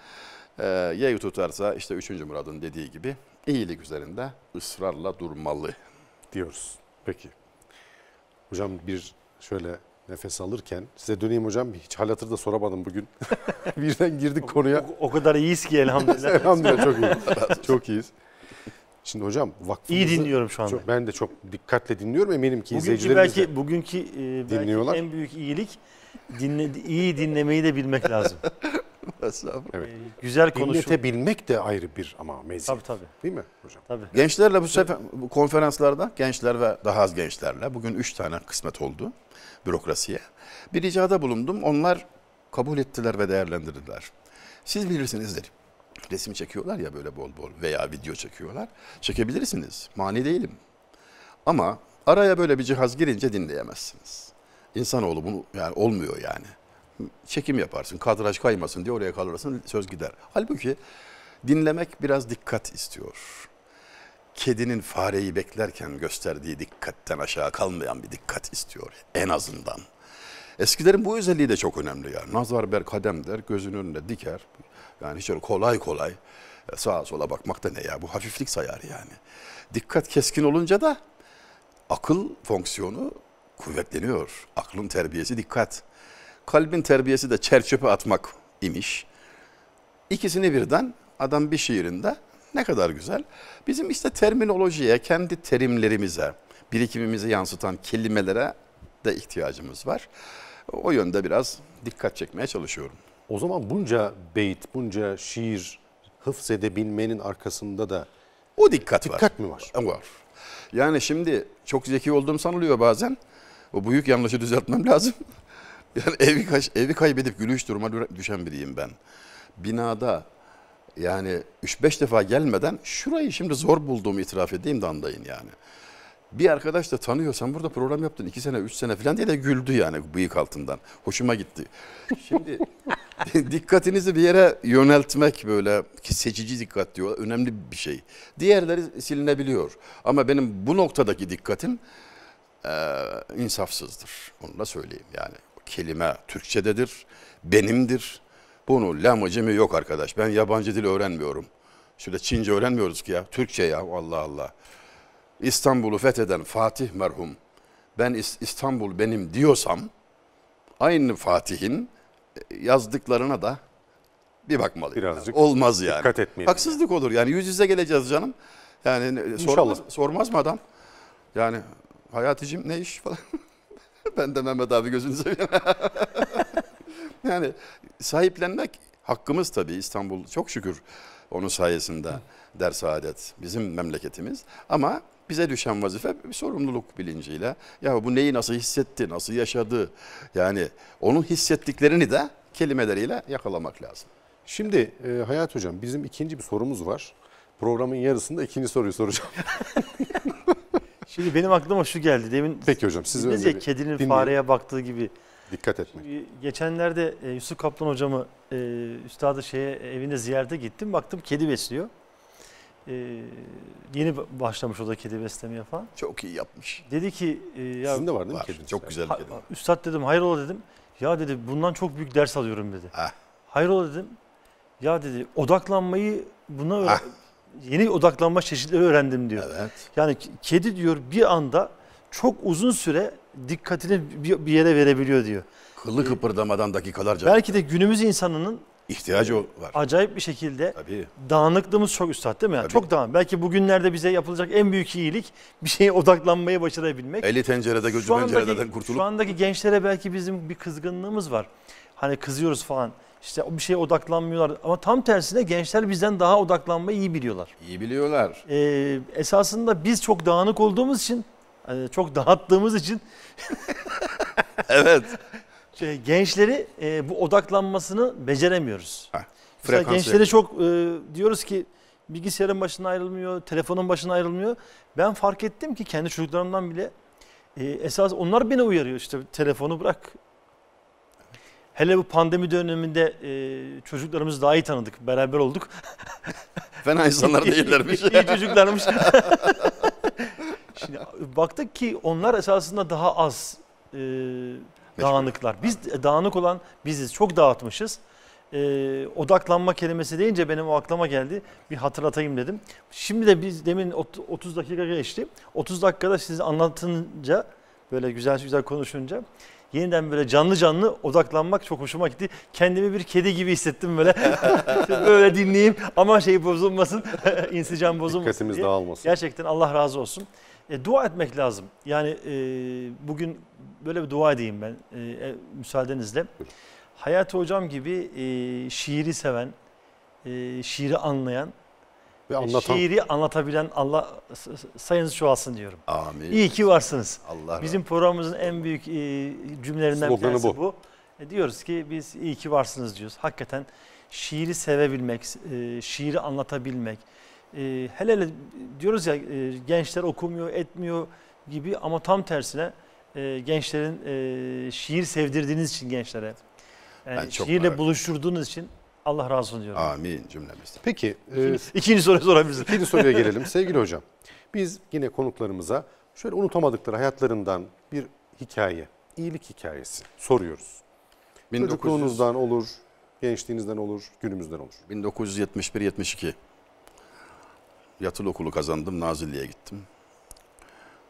e, yayı tutarsa işte 3. Murad'ın dediği gibi iyilik üzerinde ısrarla durmalı. Diyoruz. Peki. Hocam bir şöyle nefes alırken size döneyim hocam hiç hal da soramadım bugün. Birden girdik konuya. O, o, o kadar iyiyiz ki elhamdülillah. elhamdülillah çok iyi. çok iyiyiz. Şimdi hocam vakfımızı... İyi dinliyorum şu anda. Çok, ben de çok dikkatle dinliyorum eminim ki bugünkü izleyicilerimiz belki, de Bugünkü e, belki dinliyorlar. en büyük iyilik dinle, iyi dinlemeyi de bilmek lazım. evet. Ee, güzel konuşuyor. Dinletebilmek de ayrı bir ama meziyet. Tabii tabii. Değil mi hocam? Tabii. Gençlerle bu sefer bu konferanslarda gençler ve daha az gençlerle bugün üç tane kısmet oldu bürokrasiye. Bir ricada bulundum. Onlar kabul ettiler ve değerlendirdiler. Siz bilirsiniz dedim resim çekiyorlar ya böyle bol bol veya video çekiyorlar. Çekebilirsiniz. Mani değilim. Ama araya böyle bir cihaz girince dinleyemezsiniz. İnsanoğlu bunu yani olmuyor yani. Çekim yaparsın, kadraj kaymasın diye oraya kalırsın söz gider. Halbuki dinlemek biraz dikkat istiyor. Kedinin fareyi beklerken gösterdiği dikkatten aşağı kalmayan bir dikkat istiyor en azından. Eskilerin bu özelliği de çok önemli yani. Nazar ber kadem der, gözünün önüne diker, yani hiç öyle kolay kolay e, sağa sola bakmak da ne ya bu hafiflik sayar yani. Dikkat keskin olunca da akıl fonksiyonu kuvvetleniyor. Aklın terbiyesi dikkat. Kalbin terbiyesi de çerçöpe atmak imiş. İkisini birden adam bir şiirinde ne kadar güzel. Bizim işte terminolojiye, kendi terimlerimize, birikimimizi yansıtan kelimelere de ihtiyacımız var. O yönde biraz dikkat çekmeye çalışıyorum. O zaman bunca beyt, bunca şiir hıfz edebilmenin arkasında da o dikkat, dikkat var. Dikkat mi var? Var. Yani şimdi çok zeki olduğum sanılıyor bazen. O büyük yanlışı düzeltmem lazım. yani evi, evi kaybedip gülüş duruma düşen biriyim ben. Binada yani 3-5 defa gelmeden şurayı şimdi zor bulduğumu itiraf edeyim de anlayın yani. Bir arkadaş da tanıyorsan burada program yaptın 2 sene 3 sene falan diye de güldü yani bıyık altından. Hoşuma gitti. Şimdi dikkatinizi bir yere yöneltmek böyle ki seçici dikkat diyor önemli bir şey. Diğerleri silinebiliyor ama benim bu noktadaki dikkatim e, insafsızdır. Onu da söyleyeyim yani kelime Türkçededir, benimdir. Bunu lamacımı yok arkadaş ben yabancı dil öğrenmiyorum. Şöyle Çince öğrenmiyoruz ki ya Türkçe ya Allah Allah. İstanbul'u fetheden Fatih merhum ben İstanbul benim diyorsam aynı Fatih'in yazdıklarına da bir bakmalıyım. Birazcık yani. Olmaz yani. Dikkat etmeyelim. Haksızlık olur yani yüz yüze geleceğiz canım. Yani sormaz, sormaz mı adam? Yani Hayaticim ne iş falan. ben de Mehmet abi gözünü seveyim. yani sahiplenmek hakkımız tabii İstanbul çok şükür onun sayesinde der saadet bizim memleketimiz. Ama bize düşen vazife bir sorumluluk bilinciyle. Ya bu neyi nasıl hissetti, nasıl yaşadı? Yani onun hissettiklerini de kelimeleriyle yakalamak lazım. Şimdi e, Hayat Hocam bizim ikinci bir sorumuz var. Programın yarısında ikinci soruyu soracağım. Şimdi benim aklıma şu geldi. Demin Peki hocam siz önce kedinin dinleyin. fareye baktığı gibi. Dikkat etmek. Geçenlerde e, Yusuf Kaplan hocamı e, üstadı şeye evine ziyarete gittim. Baktım kedi besliyor e, yeni başlamış o da kedi beslemeye falan. Çok iyi yapmış. Dedi ki e, ya Sizin de var değil mi kediniz? Çok güzel bir ha, kedi. Üstad dedim hayrola dedim. Ya dedi bundan çok büyük ders alıyorum dedi. Heh. Hayrola dedim. Ya dedi odaklanmayı buna öğren- yeni odaklanma çeşitleri öğrendim diyor. Evet. Yani kedi diyor bir anda çok uzun süre dikkatini bir bir yere verebiliyor diyor. Kılı kıpırdamadan dakikalarca. Belki de günümüz insanının ihtiyacı var. Acayip bir şekilde Tabii. dağınıklığımız çok üstad değil mi? Yani çok dağın. Belki bugünlerde bize yapılacak en büyük iyilik bir şeye odaklanmayı başarabilmek. Eli tencerede gözü şu pencereden kurtulup. Şu andaki gençlere belki bizim bir kızgınlığımız var. Hani kızıyoruz falan. İşte bir şeye odaklanmıyorlar. Ama tam tersine gençler bizden daha odaklanmayı iyi biliyorlar. İyi biliyorlar. Ee, esasında biz çok dağınık olduğumuz için, hani çok dağıttığımız için evet. şey, gençleri e, bu odaklanmasını beceremiyoruz. Ha, Mesela çok e, diyoruz ki bilgisayarın başına ayrılmıyor, telefonun başına ayrılmıyor. Ben fark ettim ki kendi çocuklarımdan bile e, esas onlar beni uyarıyor işte telefonu bırak. Hele bu pandemi döneminde e, çocuklarımızı daha iyi tanıdık, beraber olduk. Fena insanlar değillermiş. İyi çocuklarmış. Şimdi baktık ki onlar esasında daha az e, Dağınıklar. Biz e, dağınık olan biziz. Çok dağıtmışız. Ee, odaklanma kelimesi deyince benim o aklıma geldi. Bir hatırlatayım dedim. Şimdi de biz demin 30 dakika geçti. 30 dakikada siz anlatınca böyle güzel güzel konuşunca yeniden böyle canlı canlı odaklanmak çok hoşuma gitti. Kendimi bir kedi gibi hissettim böyle. böyle dinleyeyim ama şey bozulmasın, insicam bozulmasın Dikkatimiz diye. dağılmasın. Gerçekten Allah razı olsun. E, dua etmek lazım. Yani e, bugün böyle bir dua edeyim ben e, e müsaadenizle. Hayati Hocam gibi e, şiiri seven, e, şiiri anlayan, ve e, şiiri anlatabilen Allah sayınız çoğalsın diyorum. Amin. İyi ki varsınız. Allah Bizim Allah. programımızın en büyük e, cümlelerinden Sloganı bir tanesi bu. bu. E, diyoruz ki biz iyi ki varsınız diyoruz. Hakikaten şiiri sevebilmek, e, şiiri anlatabilmek, e, hele hele diyoruz ya e, gençler okumuyor, etmiyor gibi ama tam tersine e, gençlerin e, şiir sevdirdiğiniz için gençlere, yani e, şiirle merak- buluşturduğunuz için Allah razı olsun diyorum. Amin cümlemizden. Peki e, İkinci soruyu sorabilirsin. ikinci soruya gelelim. Sevgili hocam biz yine konuklarımıza şöyle unutamadıkları hayatlarından bir hikaye, iyilik hikayesi soruyoruz. 1900 Çocukluğunuzdan olur, gençliğinizden olur, günümüzden olur. 1971-72 yatılı okulu kazandım, Nazilli'ye gittim.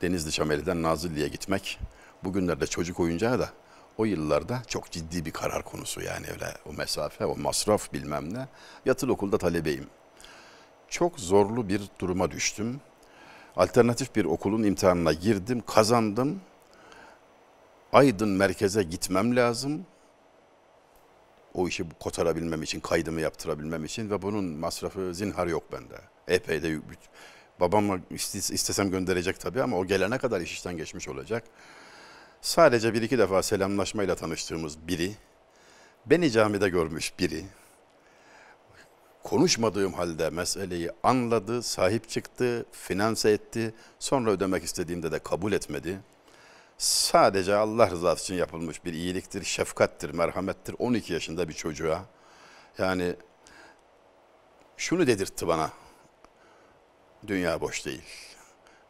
Denizli Şameli'den Nazilli'ye gitmek bugünlerde çocuk oyuncağı da o yıllarda çok ciddi bir karar konusu yani öyle o mesafe, o masraf bilmem ne. Yatılı okulda talebeyim. Çok zorlu bir duruma düştüm. Alternatif bir okulun imtihanına girdim, kazandım. Aydın merkeze gitmem lazım o işi kotarabilmem için, kaydımı yaptırabilmem için ve bunun masrafı zinhar yok bende. Epey de babamla istesem gönderecek tabii ama o gelene kadar iş işten geçmiş olacak. Sadece bir iki defa selamlaşmayla tanıştığımız biri, beni camide görmüş biri, konuşmadığım halde meseleyi anladı, sahip çıktı, finanse etti, sonra ödemek istediğimde de kabul etmedi sadece Allah rızası için yapılmış bir iyiliktir, şefkattir, merhamettir 12 yaşında bir çocuğa. Yani şunu dedirtti bana, dünya boş değil,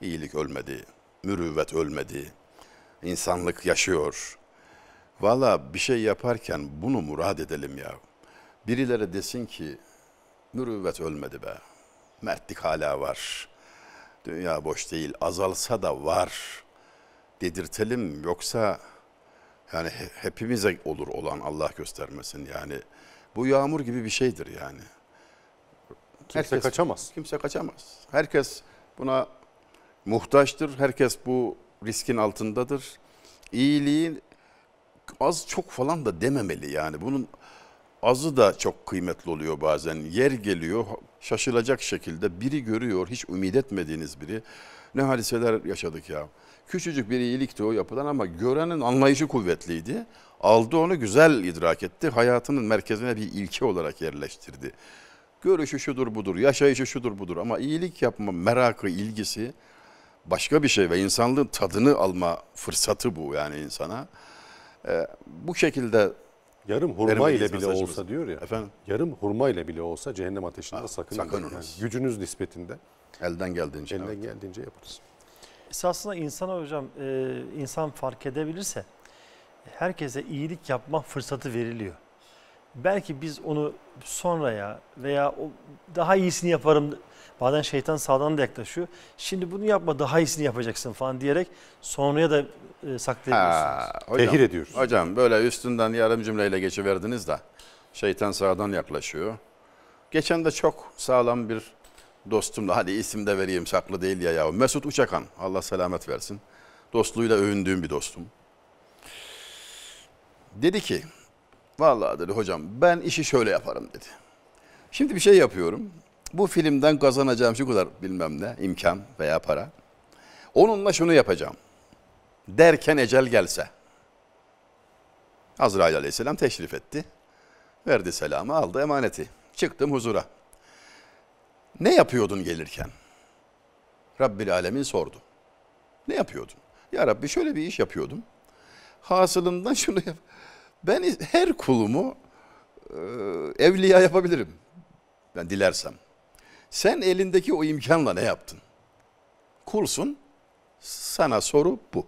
iyilik ölmedi, mürüvvet ölmedi, insanlık yaşıyor. Valla bir şey yaparken bunu murad edelim ya. Birilere desin ki mürüvvet ölmedi be, mertlik hala var, dünya boş değil, azalsa da var.'' yedirtelim yoksa yani hepimize olur olan Allah göstermesin yani. Bu yağmur gibi bir şeydir yani. Kimse herkes, kaçamaz. Kimse kaçamaz. Herkes buna muhtaçtır. Herkes bu riskin altındadır. İyiliği az çok falan da dememeli yani. Bunun azı da çok kıymetli oluyor bazen. Yer geliyor şaşılacak şekilde biri görüyor hiç ümit etmediğiniz biri. Ne hadiseler yaşadık ya. Küçücük bir iyilikti o yapılan ama görenin anlayışı kuvvetliydi. Aldı onu güzel idrak etti. Hayatının merkezine bir ilke olarak yerleştirdi. Görüşü şudur budur, yaşayışı şudur budur ama iyilik yapma merakı, ilgisi başka bir şey ve insanlığın tadını alma fırsatı bu yani insana. Ee, bu şekilde Yarım hurma ile bile saçması. olsa diyor ya. Efendim? Yarım hurma ile bile olsa cehennem ateşinde ha, ah, sakın. Sakınınız. Yani gücünüz nispetinde. Elden geldiğince. Elden evet. geldiğince yaparız esasında insan hocam e, insan fark edebilirse herkese iyilik yapma fırsatı veriliyor. Belki biz onu sonraya veya o daha iyisini yaparım bazen şeytan sağdan da yaklaşıyor. Şimdi bunu yapma daha iyisini yapacaksın falan diyerek sonraya da e, saklayabiliyorsunuz. Tehir ediyoruz. Hocam böyle üstünden yarım cümleyle geçiverdiniz de şeytan sağdan yaklaşıyor. Geçen de çok sağlam bir dostumla hadi isim de vereyim saklı değil ya yahu. Mesut Uçakan Allah selamet versin. Dostluğuyla övündüğüm bir dostum. Dedi ki vallahi dedi hocam ben işi şöyle yaparım dedi. Şimdi bir şey yapıyorum. Bu filmden kazanacağım şu kadar bilmem ne imkan veya para. Onunla şunu yapacağım. Derken ecel gelse. Azrail aleyhisselam teşrif etti. Verdi selamı aldı emaneti. Çıktım huzura. Ne yapıyordun gelirken? Rabbil Alemin sordu. Ne yapıyordun? Ya Rabbi şöyle bir iş yapıyordum. Hasılından şunu yap. Ben her kulumu e, evliya yapabilirim. Ben yani dilersem. Sen elindeki o imkanla ne yaptın? Kulsun. Sana soru bu.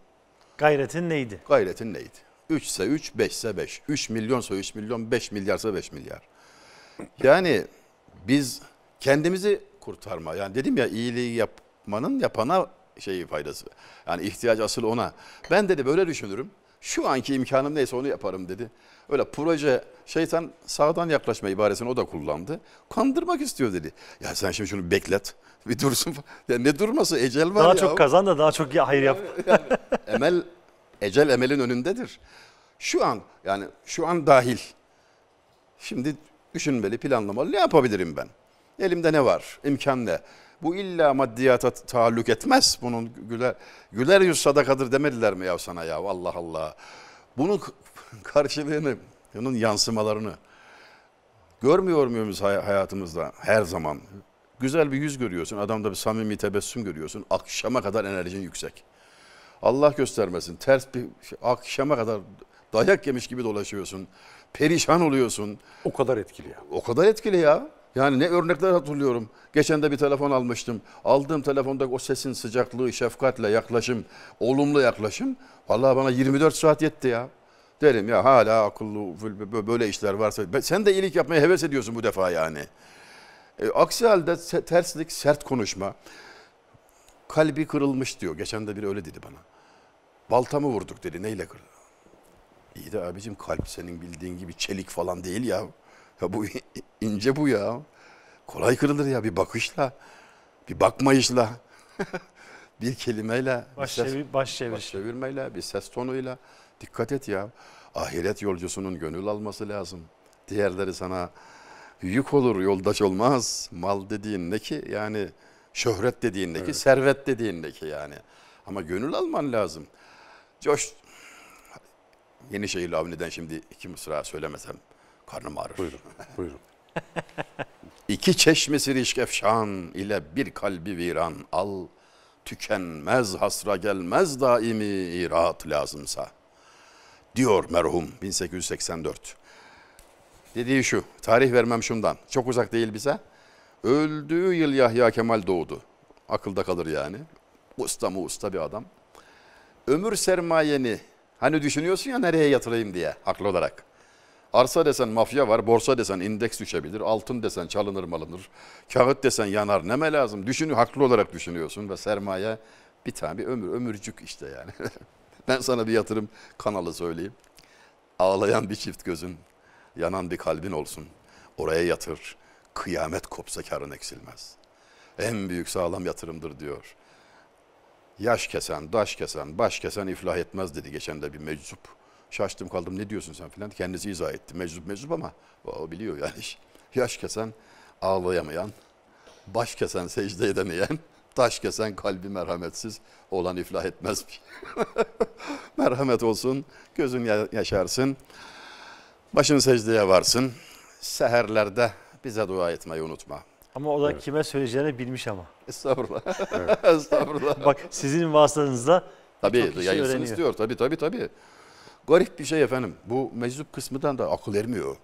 Gayretin neydi? Gayretin neydi? 3 ise 3, 5 ise 5. 3 milyonsa 3 milyon, 5 milyarsa 5 milyar. Yani biz kendimizi kurtarma. Yani dedim ya iyiliği yapmanın yapana şeyi faydası. Yani ihtiyaç asıl ona. Ben dedi böyle düşünürüm. Şu anki imkanım neyse onu yaparım dedi. Öyle proje şeytan sağdan yaklaşma ibaresini o da kullandı. Kandırmak istiyor dedi. Ya sen şimdi şunu beklet bir dursun. Ya ne durması ecel var daha ya. Daha çok kazan da daha çok hayır yap. Yani, yani, emel, ecel emelin önündedir. Şu an yani şu an dahil. Şimdi düşünmeli planlamalı ne yapabilirim ben? Elimde ne var? İmkan ne? Bu illa maddiyata taalluk etmez. Bunun güler, güler yüz sadakadır demediler mi ya sana ya Allah Allah. Bunun karşılığını, bunun yansımalarını görmüyor muyuz hayatımızda her zaman? Güzel bir yüz görüyorsun, adamda bir samimi tebessüm görüyorsun. Akşama kadar enerjin yüksek. Allah göstermesin ters bir şey, akşama kadar dayak yemiş gibi dolaşıyorsun. Perişan oluyorsun. O kadar etkili ya. O kadar etkili ya. Yani ne örnekler hatırlıyorum. Geçen de bir telefon almıştım. Aldığım telefondaki o sesin sıcaklığı, şefkatle yaklaşım, olumlu yaklaşım. Vallahi bana 24 saat yetti ya. Derim ya hala akıllı böyle işler varsa. Sen de iyilik yapmaya heves ediyorsun bu defa yani. E, aksi halde terslik, sert konuşma. Kalbi kırılmış diyor. Geçen de biri öyle dedi bana. Baltamı vurduk dedi. Neyle kırdı? İyi de abicim kalp senin bildiğin gibi çelik falan değil ya. Ya bu ince bu ya. Kolay kırılır ya bir bakışla, bir bakmayışla, bir kelimeyle, baş, bir ses, çevir, baş, çevir. baş çevirmeyle, bir ses tonuyla. Dikkat et ya. Ahiret yolcusunun gönül alması lazım. Diğerleri sana yük olur, yoldaş olmaz. Mal dediğin ne ki? Yani şöhret dediğin ne ki? Evet. Servet dediğin ne ki yani? Ama gönül alman lazım. Coş, Yenişehir Avni'den şimdi iki mısra söylemesem karnım ağrır. Buyurun, buyurun. İki çeşmesi rişkefşan ile bir kalbi viran al. Tükenmez hasra gelmez daimi irat lazımsa. Diyor merhum 1884. Dediği şu, tarih vermem şundan. Çok uzak değil bize. Öldüğü yıl Yahya Kemal doğdu. Akılda kalır yani. Usta mı usta bir adam. Ömür sermayeni hani düşünüyorsun ya nereye yatırayım diye haklı olarak. Arsa desen mafya var, borsa desen indeks düşebilir, altın desen çalınır malınır, kağıt desen yanar neme lazım. Düşünü haklı olarak düşünüyorsun ve sermaye bir tane bir ömür, ömürcük işte yani. ben sana bir yatırım kanalı söyleyeyim. Ağlayan bir çift gözün, yanan bir kalbin olsun. Oraya yatır, kıyamet kopsa karın eksilmez. En büyük sağlam yatırımdır diyor. Yaş kesen, daş kesen, baş kesen iflah etmez dedi geçen de bir meczup şaştım kaldım ne diyorsun sen filan. Kendisi izah etti meczup meczup ama o biliyor yani. Yaş kesen ağlayamayan, baş kesen secde edemeyen, taş kesen kalbi merhametsiz olan iflah etmez. Merhamet olsun, gözün yaşarsın, başın secdeye varsın. Seherlerde bize dua etmeyi unutma. Ama o da evet. kime söyleyeceğini bilmiş ama. Estağfurullah. Evet. Estağfurullah. Bak sizin vasıtanızda Tabii yayılsın öğreniyor. istiyor. Tabii tabii tabii. Garip bir şey efendim. Bu meczup kısmından da akıl ermiyor.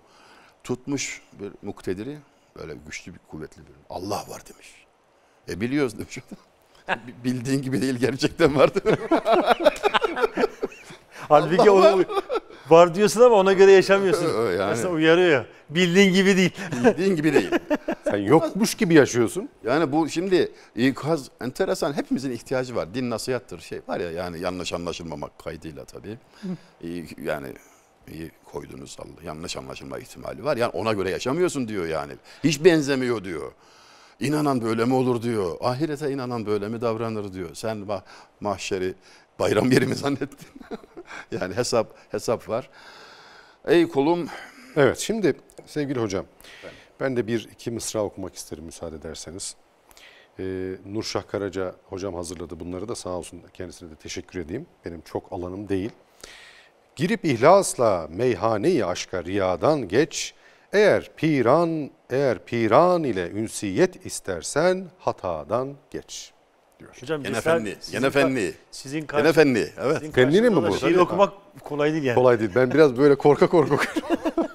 Tutmuş bir muktediri böyle güçlü bir kuvvetli bir Allah var demiş. E biliyoruz demiş Bildiğin gibi değil gerçekten vardı. Halbuki onu var diyorsun ama ona göre yaşamıyorsun. Yani, Mesela uyarıyor. Bildiğin gibi değil. Bildiğin gibi değil zaten yokmuş gibi yaşıyorsun. Yani bu şimdi ikaz enteresan hepimizin ihtiyacı var. Din nasihattır şey var ya yani yanlış anlaşılmamak kaydıyla tabii. yani iyi koydunuz Allah. Yanlış anlaşılma ihtimali var. Yani ona göre yaşamıyorsun diyor yani. Hiç benzemiyor diyor. İnanan böyle mi olur diyor. Ahirete inanan böyle mi davranır diyor. Sen ma mahşeri bayram yeri mi zannettin? yani hesap hesap var. Ey kulum. Evet şimdi sevgili hocam. Efendim? Ben de bir iki mısra okumak isterim müsaade ederseniz. Ee, Nurşah Karaca hocam hazırladı bunları da sağ olsun kendisine de teşekkür edeyim. Benim çok alanım değil. Girip ihlasla meyhaneyi aşka riyadan geç. Eğer piran, eğer piran ile ünsiyet istersen hatadan geç. Diyor. Hocam Yine efendi, yine efendi. Sizin karşı, efendi, evet. Kendini mi bu? Şiir okumak kolay değil yani. Kolay değil. Ben biraz böyle korka korka okuyorum.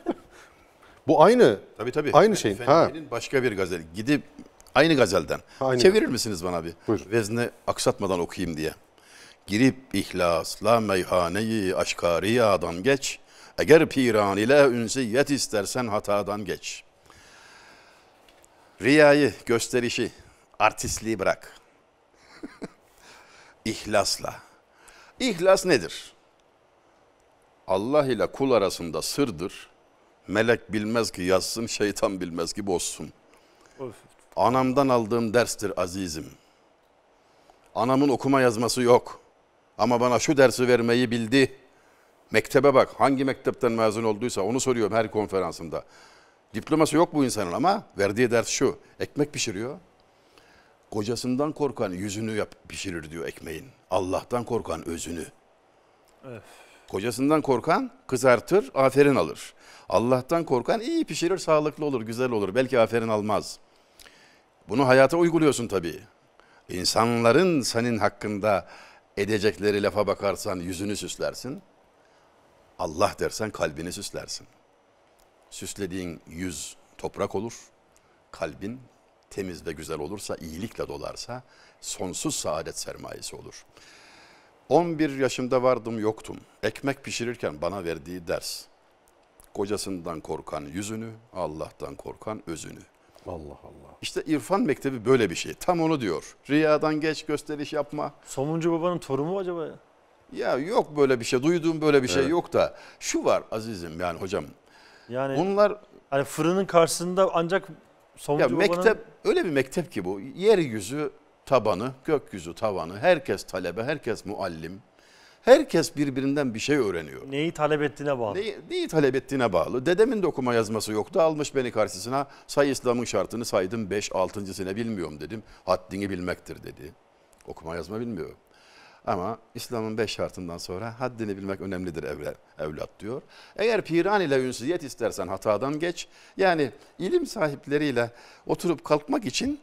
Bu aynı. Tabii tabii. Aynı yani şey. Ha. başka bir gazel. Gidip aynı gazelden. Aynı. Çevirir misiniz bana bir? Buyurun. Vezni aksatmadan okuyayım diye. Girip ihlasla meyhaneyi aşkariyadan geç. Eğer piran ile ünsiyet istersen hatadan geç. Riyayı, gösterişi, artistliği bırak. İhlasla. İhlas nedir? Allah ile kul arasında sırdır Melek bilmez ki yazsın, şeytan bilmez ki bozsun. Anamdan aldığım derstir azizim. Anamın okuma yazması yok. Ama bana şu dersi vermeyi bildi. Mektebe bak. Hangi mektepten mezun olduysa onu soruyorum her konferansımda. Diploması yok bu insanın ama verdiği ders şu. Ekmek pişiriyor. Kocasından korkan yüzünü yap, pişirir diyor ekmeğin. Allah'tan korkan özünü. Öf. Kocasından korkan kızartır, aferin alır. Allah'tan korkan iyi pişirir, sağlıklı olur, güzel olur. Belki aferin almaz. Bunu hayata uyguluyorsun tabii. İnsanların senin hakkında edecekleri lafa bakarsan yüzünü süslersin. Allah dersen kalbini süslersin. Süslediğin yüz toprak olur. Kalbin temiz ve güzel olursa, iyilikle dolarsa sonsuz saadet sermayesi olur. 11 yaşımda vardım yoktum. Ekmek pişirirken bana verdiği ders. Kocasından korkan yüzünü, Allah'tan korkan özünü. Allah Allah. İşte irfan mektebi böyle bir şey. Tam onu diyor. Riyadan geç gösteriş yapma. Somuncu babanın torunu mu acaba ya? Ya yok böyle bir şey. Duyduğum böyle bir şey evet. şey yok da. Şu var azizim yani hocam. Yani bunlar hani fırının karşısında ancak Somuncu ya babanın... mektep öyle bir mektep ki bu. Yeryüzü tabanı, gökyüzü tavanı. Herkes talebe, herkes muallim. Herkes birbirinden bir şey öğreniyor. Neyi talep ettiğine bağlı. Neyi, neyi talep ettiğine bağlı. Dedemin de okuma yazması yoktu. Almış beni karşısına say İslam'ın şartını saydım beş 6.sine bilmiyorum dedim. Haddini bilmektir dedi. Okuma yazma bilmiyorum. Ama İslam'ın beş şartından sonra haddini bilmek önemlidir evler, evlat diyor. Eğer piran ile ünsiyet istersen hatadan geç. Yani ilim sahipleriyle oturup kalkmak için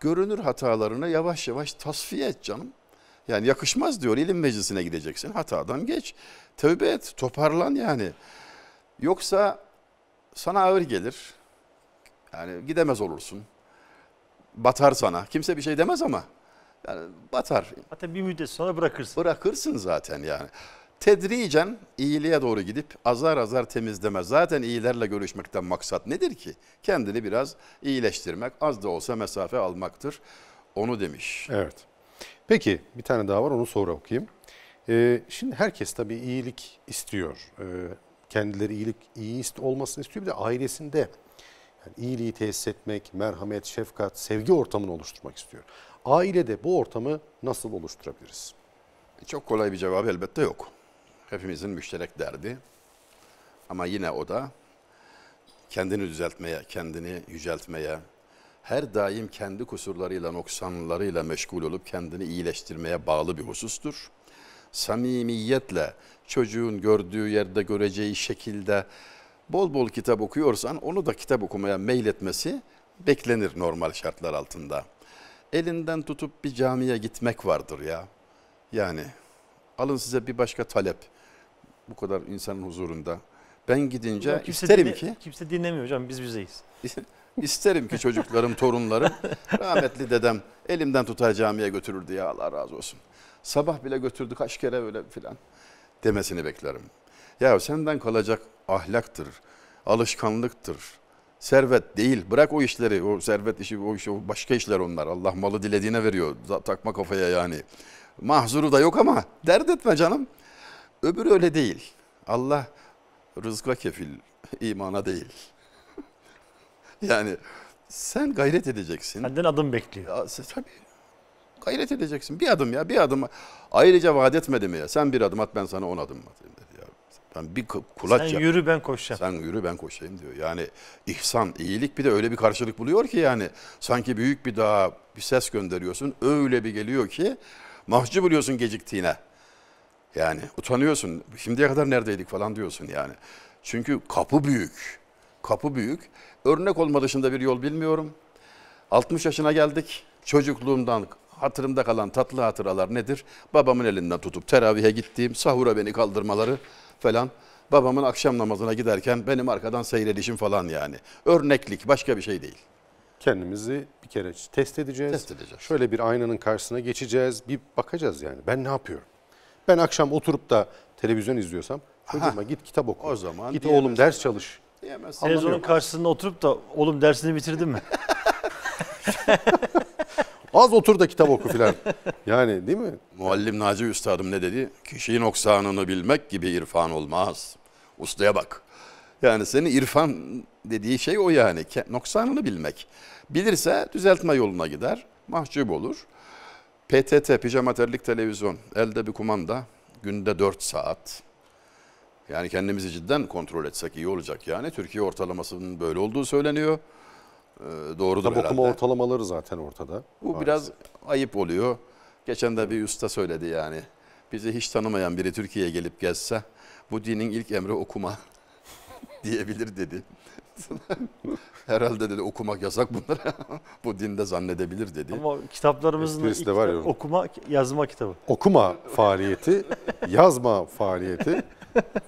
görünür hatalarını yavaş yavaş tasfiye et canım. Yani yakışmaz diyor ilim meclisine gideceksin hatadan geç. Tövbe et toparlan yani. Yoksa sana ağır gelir. Yani gidemez olursun. Batar sana. Kimse bir şey demez ama. Yani batar. Zaten bir müddet sonra bırakırsın. Bırakırsın zaten yani tedricen iyiliğe doğru gidip azar azar temizleme. Zaten iyilerle görüşmekten maksat nedir ki? Kendini biraz iyileştirmek, az da olsa mesafe almaktır. Onu demiş. Evet. Peki bir tane daha var onu sonra okuyayım. Ee, şimdi herkes tabii iyilik istiyor. Ee, kendileri iyilik iyi olmasını istiyor. Bir de ailesinde yani iyiliği tesis etmek, merhamet, şefkat, sevgi ortamını oluşturmak istiyor. Ailede bu ortamı nasıl oluşturabiliriz? Çok kolay bir cevap elbette yok hepimizin müşterek derdi. Ama yine o da kendini düzeltmeye, kendini yüceltmeye, her daim kendi kusurlarıyla, noksanlarıyla meşgul olup kendini iyileştirmeye bağlı bir husustur. Samimiyetle çocuğun gördüğü yerde göreceği şekilde bol bol kitap okuyorsan onu da kitap okumaya meyletmesi beklenir normal şartlar altında. Elinden tutup bir camiye gitmek vardır ya. Yani alın size bir başka talep bu kadar insanın huzurunda. Ben gidince ya kimse isterim dinle, ki. Kimse dinlemiyor hocam biz bizeyiz. isterim ki çocuklarım, torunlarım rahmetli dedem elimden tutar camiye götürürdü ya Allah razı olsun. Sabah bile götürdü kaç kere öyle filan demesini beklerim. Ya senden kalacak ahlaktır, alışkanlıktır, servet değil. Bırak o işleri, o servet işi, o işi, o başka işler onlar. Allah malı dilediğine veriyor. Takma kafaya yani. Mahzuru da yok ama dert etme canım. Öbür öyle değil. Allah rızka kefil, imana değil. yani sen gayret edeceksin. Senden adım bekliyor. Ya, tabii. Gayret edeceksin. Bir adım ya bir adım. Ayrıca vaat etmedim ya. Sen bir adım at ben sana on adım atayım dedi ya. Ben bir kulaç Sen yap. yürü ben koşacağım. Sen yürü ben koşayım diyor. Yani ihsan, iyilik bir de öyle bir karşılık buluyor ki yani. Sanki büyük bir daha bir ses gönderiyorsun. Öyle bir geliyor ki mahcup oluyorsun geciktiğine. Yani utanıyorsun. Şimdiye kadar neredeydik falan diyorsun yani. Çünkü kapı büyük. Kapı büyük. Örnek olma dışında bir yol bilmiyorum. 60 yaşına geldik. Çocukluğumdan hatırımda kalan tatlı hatıralar nedir? Babamın elinden tutup teravihe gittiğim, sahura beni kaldırmaları falan. Babamın akşam namazına giderken benim arkadan seyredişim falan yani. Örneklik başka bir şey değil kendimizi bir kere test edeceğiz. Test edeceğiz. Şöyle bir aynanın karşısına geçeceğiz. Bir bakacağız yani ben ne yapıyorum? Ben akşam oturup da televizyon izliyorsam çocuğuma git kitap oku. O zaman git oğlum ders çalış. Televizyonun karşısında oturup da oğlum dersini bitirdin mi? Az otur da kitap oku filan. Yani değil mi? Muallim Naci Üstadım ne dedi? Kişinin noksanını bilmek gibi irfan olmaz. Ustaya bak. Yani senin irfan dediği şey o yani. Noksanını bilmek. Bilirse düzeltme yoluna gider, mahcup olur. PTT, pijama terlik televizyon, elde bir kumanda, günde 4 saat. Yani kendimizi cidden kontrol etsek iyi olacak yani. Türkiye ortalamasının böyle olduğu söyleniyor. Ee, doğrudur Kitap herhalde. okuma ortalamaları zaten ortada. Bu maalesef. biraz ayıp oluyor. Geçen de bir usta söyledi yani. Bizi hiç tanımayan biri Türkiye'ye gelip gelse bu dinin ilk emri okuma diyebilir dedi. Herhalde dedi okumak yasak bunlara. Bu dinde zannedebilir dedi. Ama kitaplarımızın Esprisi ilk var ya okuma, yazma kitabı. Okuma faaliyeti, yazma faaliyeti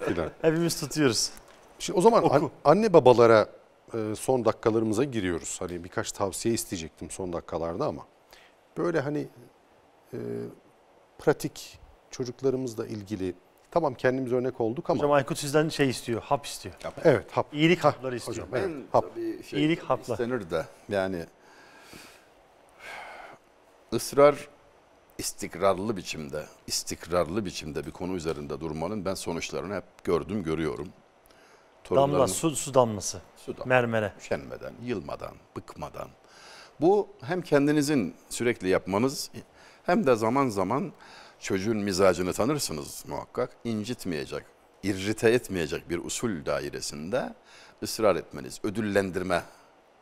filan. Hepimiz tutuyoruz. Şimdi o zaman an- anne babalara e, son dakikalarımıza giriyoruz. Hani birkaç tavsiye isteyecektim son dakikalarda ama böyle hani e, pratik çocuklarımızla ilgili Tamam kendimiz örnek olduk ama. Hocam Aykut sizden şey istiyor, hap istiyor. Hap. Evet hap. İyilik ha, istiyor. Hocam, evet, hap. Şey, İyilik haplar. İstenir de yani ısrar istikrarlı biçimde, istikrarlı biçimde bir konu üzerinde durmanın ben sonuçlarını hep gördüm, görüyorum. Damla, su, su damlası. Su damlası. Mermere. Üşenmeden, yılmadan, bıkmadan. Bu hem kendinizin sürekli yapmanız hem de zaman zaman çocuğun mizacını tanırsınız muhakkak. İncitmeyecek, irrite etmeyecek bir usul dairesinde ısrar etmeniz. Ödüllendirme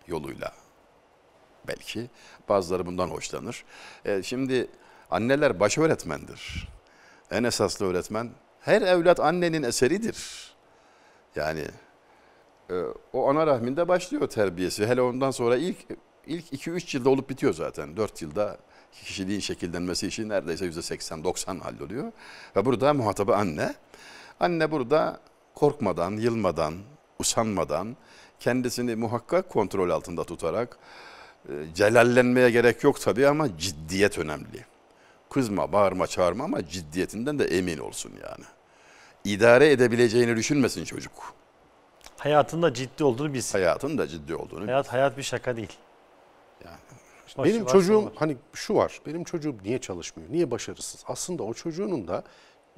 yoluyla belki. Bazıları bundan hoşlanır. E, şimdi anneler baş öğretmendir. En esaslı öğretmen her evlat annenin eseridir. Yani e, o ana rahminde başlıyor terbiyesi. Hele ondan sonra ilk ilk 2-3 yılda olup bitiyor zaten. 4 yılda kişiliğin şekillenmesi için neredeyse %80-90 halloluyor. Ve burada muhatabı anne. Anne burada korkmadan, yılmadan, usanmadan, kendisini muhakkak kontrol altında tutarak, e, celallenmeye gerek yok tabii ama ciddiyet önemli. Kızma, bağırma, çağırma ama ciddiyetinden de emin olsun yani. İdare edebileceğini düşünmesin çocuk. Hayatında ciddi olduğunu bilsin. Hayatında ciddi olduğunu. Hayat hayat bir şaka değil. Başı benim çocuğum var. hani şu var. Benim çocuğum niye çalışmıyor? Niye başarısız? Aslında o çocuğunun da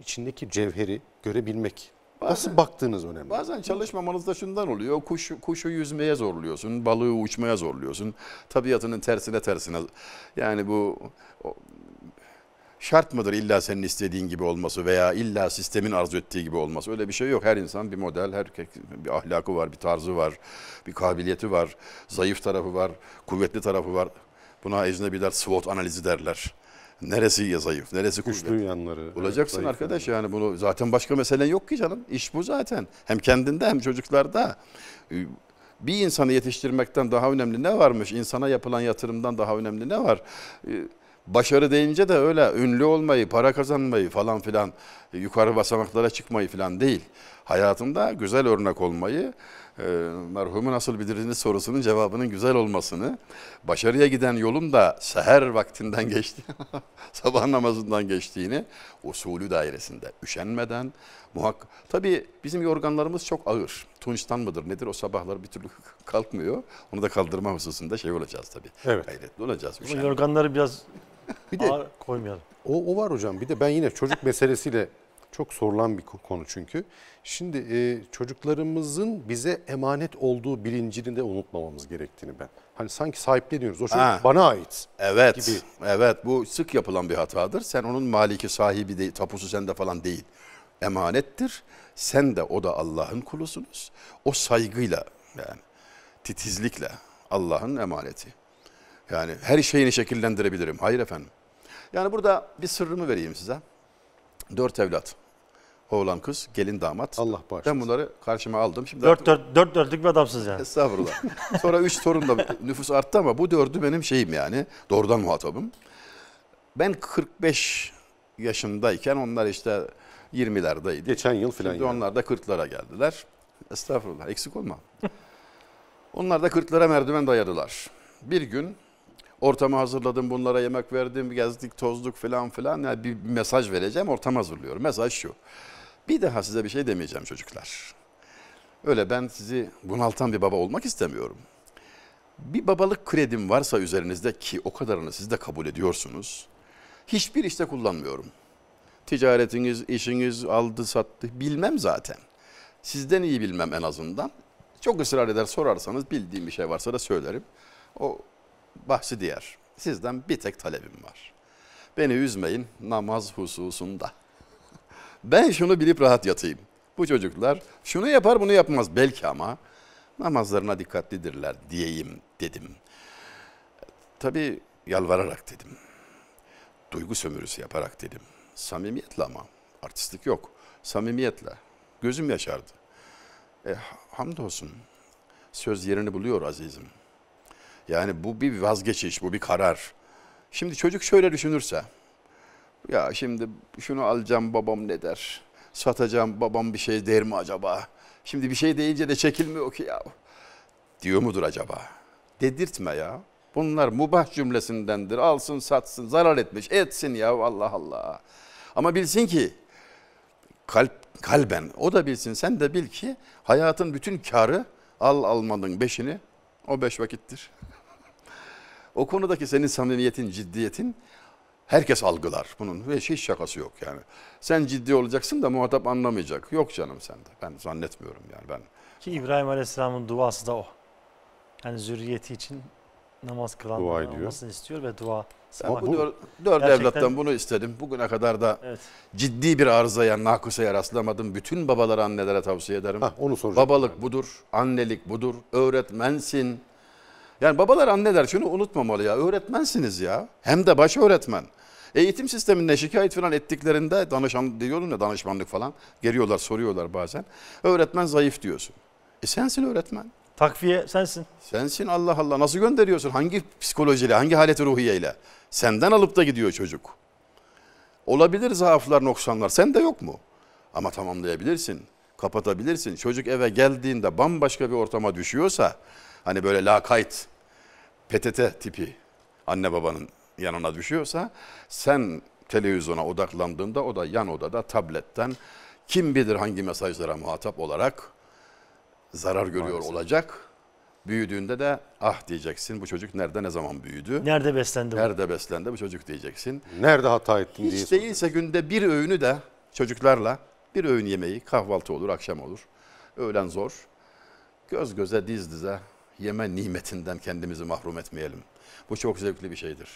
içindeki cevheri görebilmek. Bazen, Nasıl baktığınız önemli. Bazen çalışmamanız da şundan oluyor. Kuş, kuşu yüzmeye zorluyorsun, balığı uçmaya zorluyorsun. Tabiatının tersine tersine. Yani bu o, şart mıdır illa senin istediğin gibi olması veya illa sistemin arzu ettiği gibi olması? Öyle bir şey yok. Her insan bir model, her bir ahlakı var, bir tarzı var, bir kabiliyeti var, zayıf tarafı var, kuvvetli tarafı var. Buna ecnebiler SWOT analizi derler. Neresi ya zayıf, neresi güçlü? Güçlü yanları. Olacaksın evet, arkadaş yanları. yani bunu zaten başka mesele yok ki canım. İş bu zaten. Hem kendinde hem çocuklarda. Ee, bir insanı yetiştirmekten daha önemli ne varmış? İnsana yapılan yatırımdan daha önemli ne var? Ee, başarı deyince de öyle ünlü olmayı, para kazanmayı falan filan, yukarı basamaklara çıkmayı filan değil. Hayatında güzel örnek olmayı, e, ee, merhumu nasıl bilirsiniz sorusunun cevabının güzel olmasını, başarıya giden yolun da seher vaktinden geçtiğini, sabah namazından geçtiğini usulü dairesinde üşenmeden muhak, Tabii bizim yorganlarımız çok ağır. Tunçtan mıdır nedir o sabahlar bir türlü kalkmıyor. Onu da kaldırma hususunda şey olacağız tabii. Evet. Gayretli olacağız. Üşenmeden. Yorganları biraz bir de, ağır koymayalım. O, o var hocam bir de ben yine çocuk meselesiyle çok sorulan bir konu çünkü. Şimdi e, çocuklarımızın bize emanet olduğu bilincini de unutmamamız gerektiğini ben. Hani sanki sahipleniyoruz. O çocuk ha. bana ait. Evet. Gibi. Evet bu sık yapılan bir hatadır. Sen onun maliki sahibi değil, tapusu sende falan değil. Emanettir. Sen de o da Allah'ın kulusunuz. O saygıyla yani titizlikle Allah'ın emaneti. Yani her şeyini şekillendirebilirim. Hayır efendim. Yani burada bir sırrımı vereyim size. Dört evlat. Oğlan kız, gelin damat. Allah bağışlasın. Ben bunları karşıma aldım. Şimdi dört, dört, dört dörtlük bir adamsınız yani. Estağfurullah. Sonra üç torun da nüfus arttı ama bu dördü benim şeyim yani. Doğrudan muhatabım. Ben 45 yaşındayken onlar işte 20'lerdeydi. Geçen yıl filan. Şimdi yani. onlar da 40'lara geldiler. Estağfurullah eksik olma. onlar da 40'lara merdiven dayadılar. Bir gün Ortamı hazırladım bunlara yemek verdim gezdik tozduk falan filan. Yani bir mesaj vereceğim ortam hazırlıyorum. Mesaj şu. Bir daha size bir şey demeyeceğim çocuklar. Öyle ben sizi bunaltan bir baba olmak istemiyorum. Bir babalık kredim varsa üzerinizde ki o kadarını siz de kabul ediyorsunuz. Hiçbir işte kullanmıyorum. Ticaretiniz, işiniz aldı sattı bilmem zaten. Sizden iyi bilmem en azından. Çok ısrar eder sorarsanız bildiğim bir şey varsa da söylerim. O bahsi diğer. Sizden bir tek talebim var. Beni üzmeyin namaz hususunda. Ben şunu bilip rahat yatayım. Bu çocuklar şunu yapar bunu yapmaz belki ama namazlarına dikkatlidirler diyeyim dedim. Tabii yalvararak dedim. Duygu sömürüsü yaparak dedim. Samimiyetle ama artistlik yok. Samimiyetle. Gözüm yaşardı. E, hamdolsun söz yerini buluyor azizim. Yani bu bir vazgeçiş, bu bir karar. Şimdi çocuk şöyle düşünürse, ya şimdi şunu alacağım babam ne der? Satacağım babam bir şey der mi acaba? Şimdi bir şey deyince de çekilmiyor ki ya. Diyor mudur acaba? Dedirtme ya. Bunlar mubah cümlesindendir. Alsın satsın zarar etmiş etsin ya Allah Allah. Ama bilsin ki kalp kalben o da bilsin sen de bil ki hayatın bütün karı al almanın beşini o beş vakittir. O konudaki senin samimiyetin, ciddiyetin herkes algılar bunun ve hiç şakası yok yani. Sen ciddi olacaksın da muhatap anlamayacak. Yok canım sende. Ben zannetmiyorum yani ben. Ki İbrahim Aleyhisselam'ın duası da o. Yani zürriyeti için namaz kılan dua olmasını istiyor ve dua. Ama bu, dört, dört evlattan bunu istedim. Bugüne kadar da evet. ciddi bir arızaya, nakuseye rastlamadım. Bütün babalara, annelere tavsiye ederim. Heh, onu soracağım. Babalık yani. budur, annelik budur, öğretmensin, yani babalar anneler şunu unutmamalı ya. Öğretmensiniz ya. Hem de baş öğretmen. E, eğitim sisteminde şikayet falan ettiklerinde danışan diyorum ya danışmanlık falan geliyorlar soruyorlar bazen. Öğretmen zayıf diyorsun. E sensin öğretmen. Takviye sensin. Sensin Allah Allah. Nasıl gönderiyorsun? Hangi psikolojiyle, hangi haleti ruhiyeyle? Senden alıp da gidiyor çocuk. Olabilir zaaflar, noksanlar. Sende yok mu? Ama tamamlayabilirsin, kapatabilirsin. Çocuk eve geldiğinde bambaşka bir ortama düşüyorsa hani böyle lakayt, PTT tipi anne babanın yanına düşüyorsa sen televizyona odaklandığında o da yan odada tabletten kim bilir hangi mesajlara muhatap olarak zarar görüyor Maalesef. olacak. Büyüdüğünde de ah diyeceksin bu çocuk nerede ne zaman büyüdü? Nerede beslendi bu? Nerede beslendi bu çocuk diyeceksin. Nerede hata ettin Hiç diye. Hiç değilse soracağım. günde bir öğünü de çocuklarla bir öğün yemeği kahvaltı olur akşam olur. Öğlen zor. Göz göze diz dize yeme nimetinden kendimizi mahrum etmeyelim. Bu çok zevkli bir şeydir.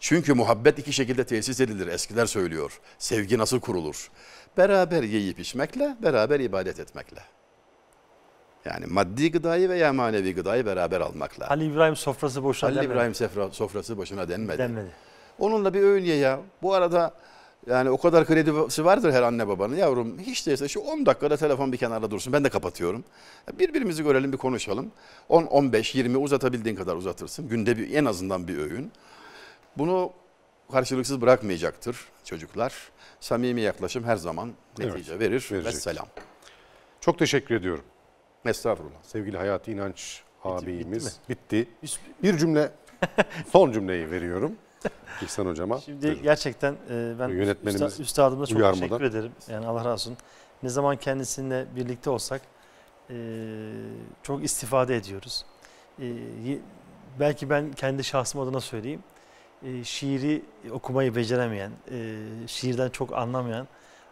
Çünkü muhabbet iki şekilde tesis edilir. Eskiler söylüyor. Sevgi nasıl kurulur? Beraber yiyip içmekle, beraber ibadet etmekle. Yani maddi gıdayı veya manevi gıdayı beraber almakla. Ali İbrahim sofrası boşuna Ali denmedi. İbrahim sofrası boşuna denmedi. denmedi. Onunla bir öğün ye ya. Bu arada yani o kadar kredisi vardır her anne babanın. Yavrum hiç değilse şu 10 dakikada telefon bir kenarda dursun. Ben de kapatıyorum. Birbirimizi görelim bir konuşalım. 10, 15, 20 uzatabildiğin kadar uzatırsın. Günde bir, en azından bir öğün. Bunu karşılıksız bırakmayacaktır çocuklar. Samimi yaklaşım her zaman netice evet, verir. Verecek. Vesselam. Çok teşekkür ediyorum. Estağfurullah. Sevgili Hayati İnanç bitti, abimiz bitti. bitti. Bir cümle, son cümleyi veriyorum. İhsan hocama. Şimdi buyurun. gerçekten e, ben Yönetmenimiz üstadıma çok uyarmadan. teşekkür ederim. Yani Allah razı olsun. Ne zaman kendisininle birlikte olsak e, çok istifade ediyoruz. E, belki ben kendi şahsım adına söyleyeyim. şiiri okumayı beceremeyen, şiirden çok anlamayan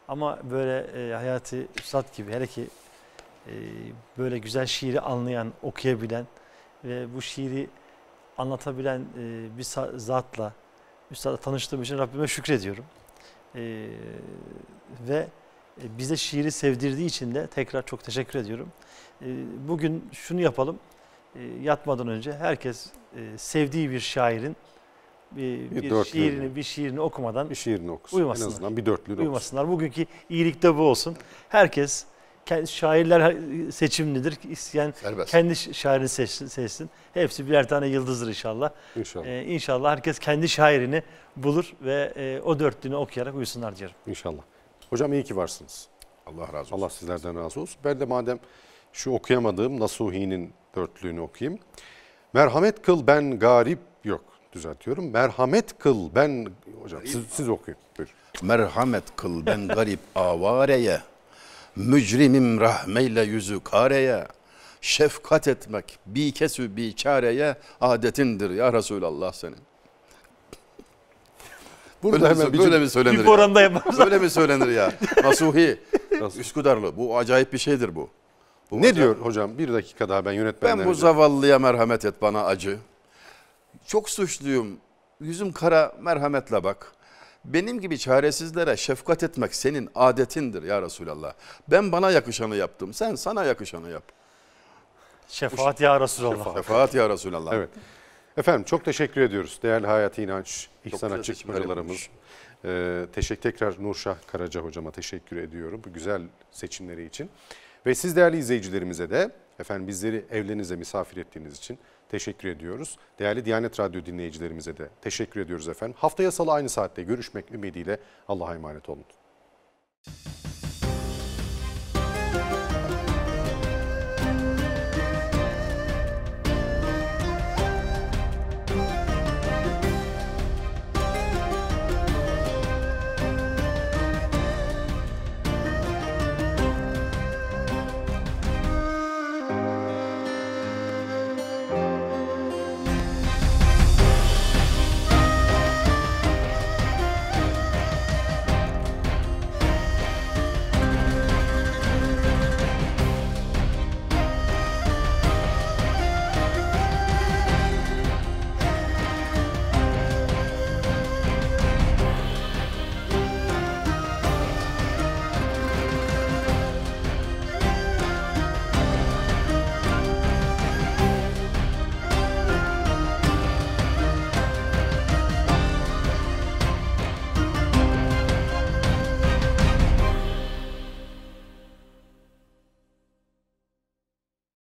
ama böyle hayatı üstad gibi hele ki böyle güzel şiiri anlayan, okuyabilen ve bu şiiri anlatabilen bir zatla üstadla tanıştığım için Rabbime şükrediyorum. Ee, ve e, bize şiiri sevdirdiği için de tekrar çok teşekkür ediyorum. Ee, bugün şunu yapalım. Ee, yatmadan önce herkes e, sevdiği bir şairin bir, bir, bir şiirini bir şiirini okumadan bir şiirini okusun. Uyumasınlar. En azından bir dörtlüğünü uyumasınlar. Okusun. Bugünkü iyilikte bu olsun. Herkes şairler seçimlidir. İsteyen Serbest. kendi şairini seçsin, seçsin. Hepsi birer tane yıldızdır inşallah. İnşallah. Ee, inşallah herkes kendi şairini bulur ve e, o dörtlüğünü okuyarak uyusunlar diyorum. İnşallah. Hocam iyi ki varsınız. Allah razı olsun. Allah sizlerden razı olsun. Ben de madem şu okuyamadığım Nasuhi'nin dörtlüğünü okuyayım. Merhamet kıl ben garip yok düzeltiyorum. Merhamet kıl ben hocam siz, siz okuyun. Buyurun. Merhamet kıl ben garip avareye Mücrimim rahmeyle yüzü kareye, şefkat etmek bi kesü bi çareye adetindir ya Resulallah senin. Burada böyle, mi, böyle mi söylenir? Bir oranda Böyle mi söylenir ya? Nasuhi, Üsküdarlı bu acayip bir şeydir bu. bu ne hocam, diyor hocam? Bir dakika daha ben yönetmenden Ben bu önce. zavallıya merhamet et bana acı. Çok suçluyum. Yüzüm kara merhametle bak. Benim gibi çaresizlere şefkat etmek senin adetindir ya Resulallah. Ben bana yakışanı yaptım. Sen sana yakışanı yap. Şefaat ya Resulallah. Şefaat, şefaat ya Resulallah. Evet. Efendim çok teşekkür ediyoruz. Değerli hayat İnanç, İhsan Açık hocalarımız. Ee, teşekkür tekrar Nurşah Karaca hocama teşekkür ediyorum bu güzel seçimleri için. Ve siz değerli izleyicilerimize de efendim bizleri evlerinize misafir ettiğiniz için teşekkür ediyoruz. Değerli Diyanet Radyo dinleyicilerimize de teşekkür ediyoruz efendim. Haftaya salı aynı saatte görüşmek ümidiyle Allah'a emanet olun.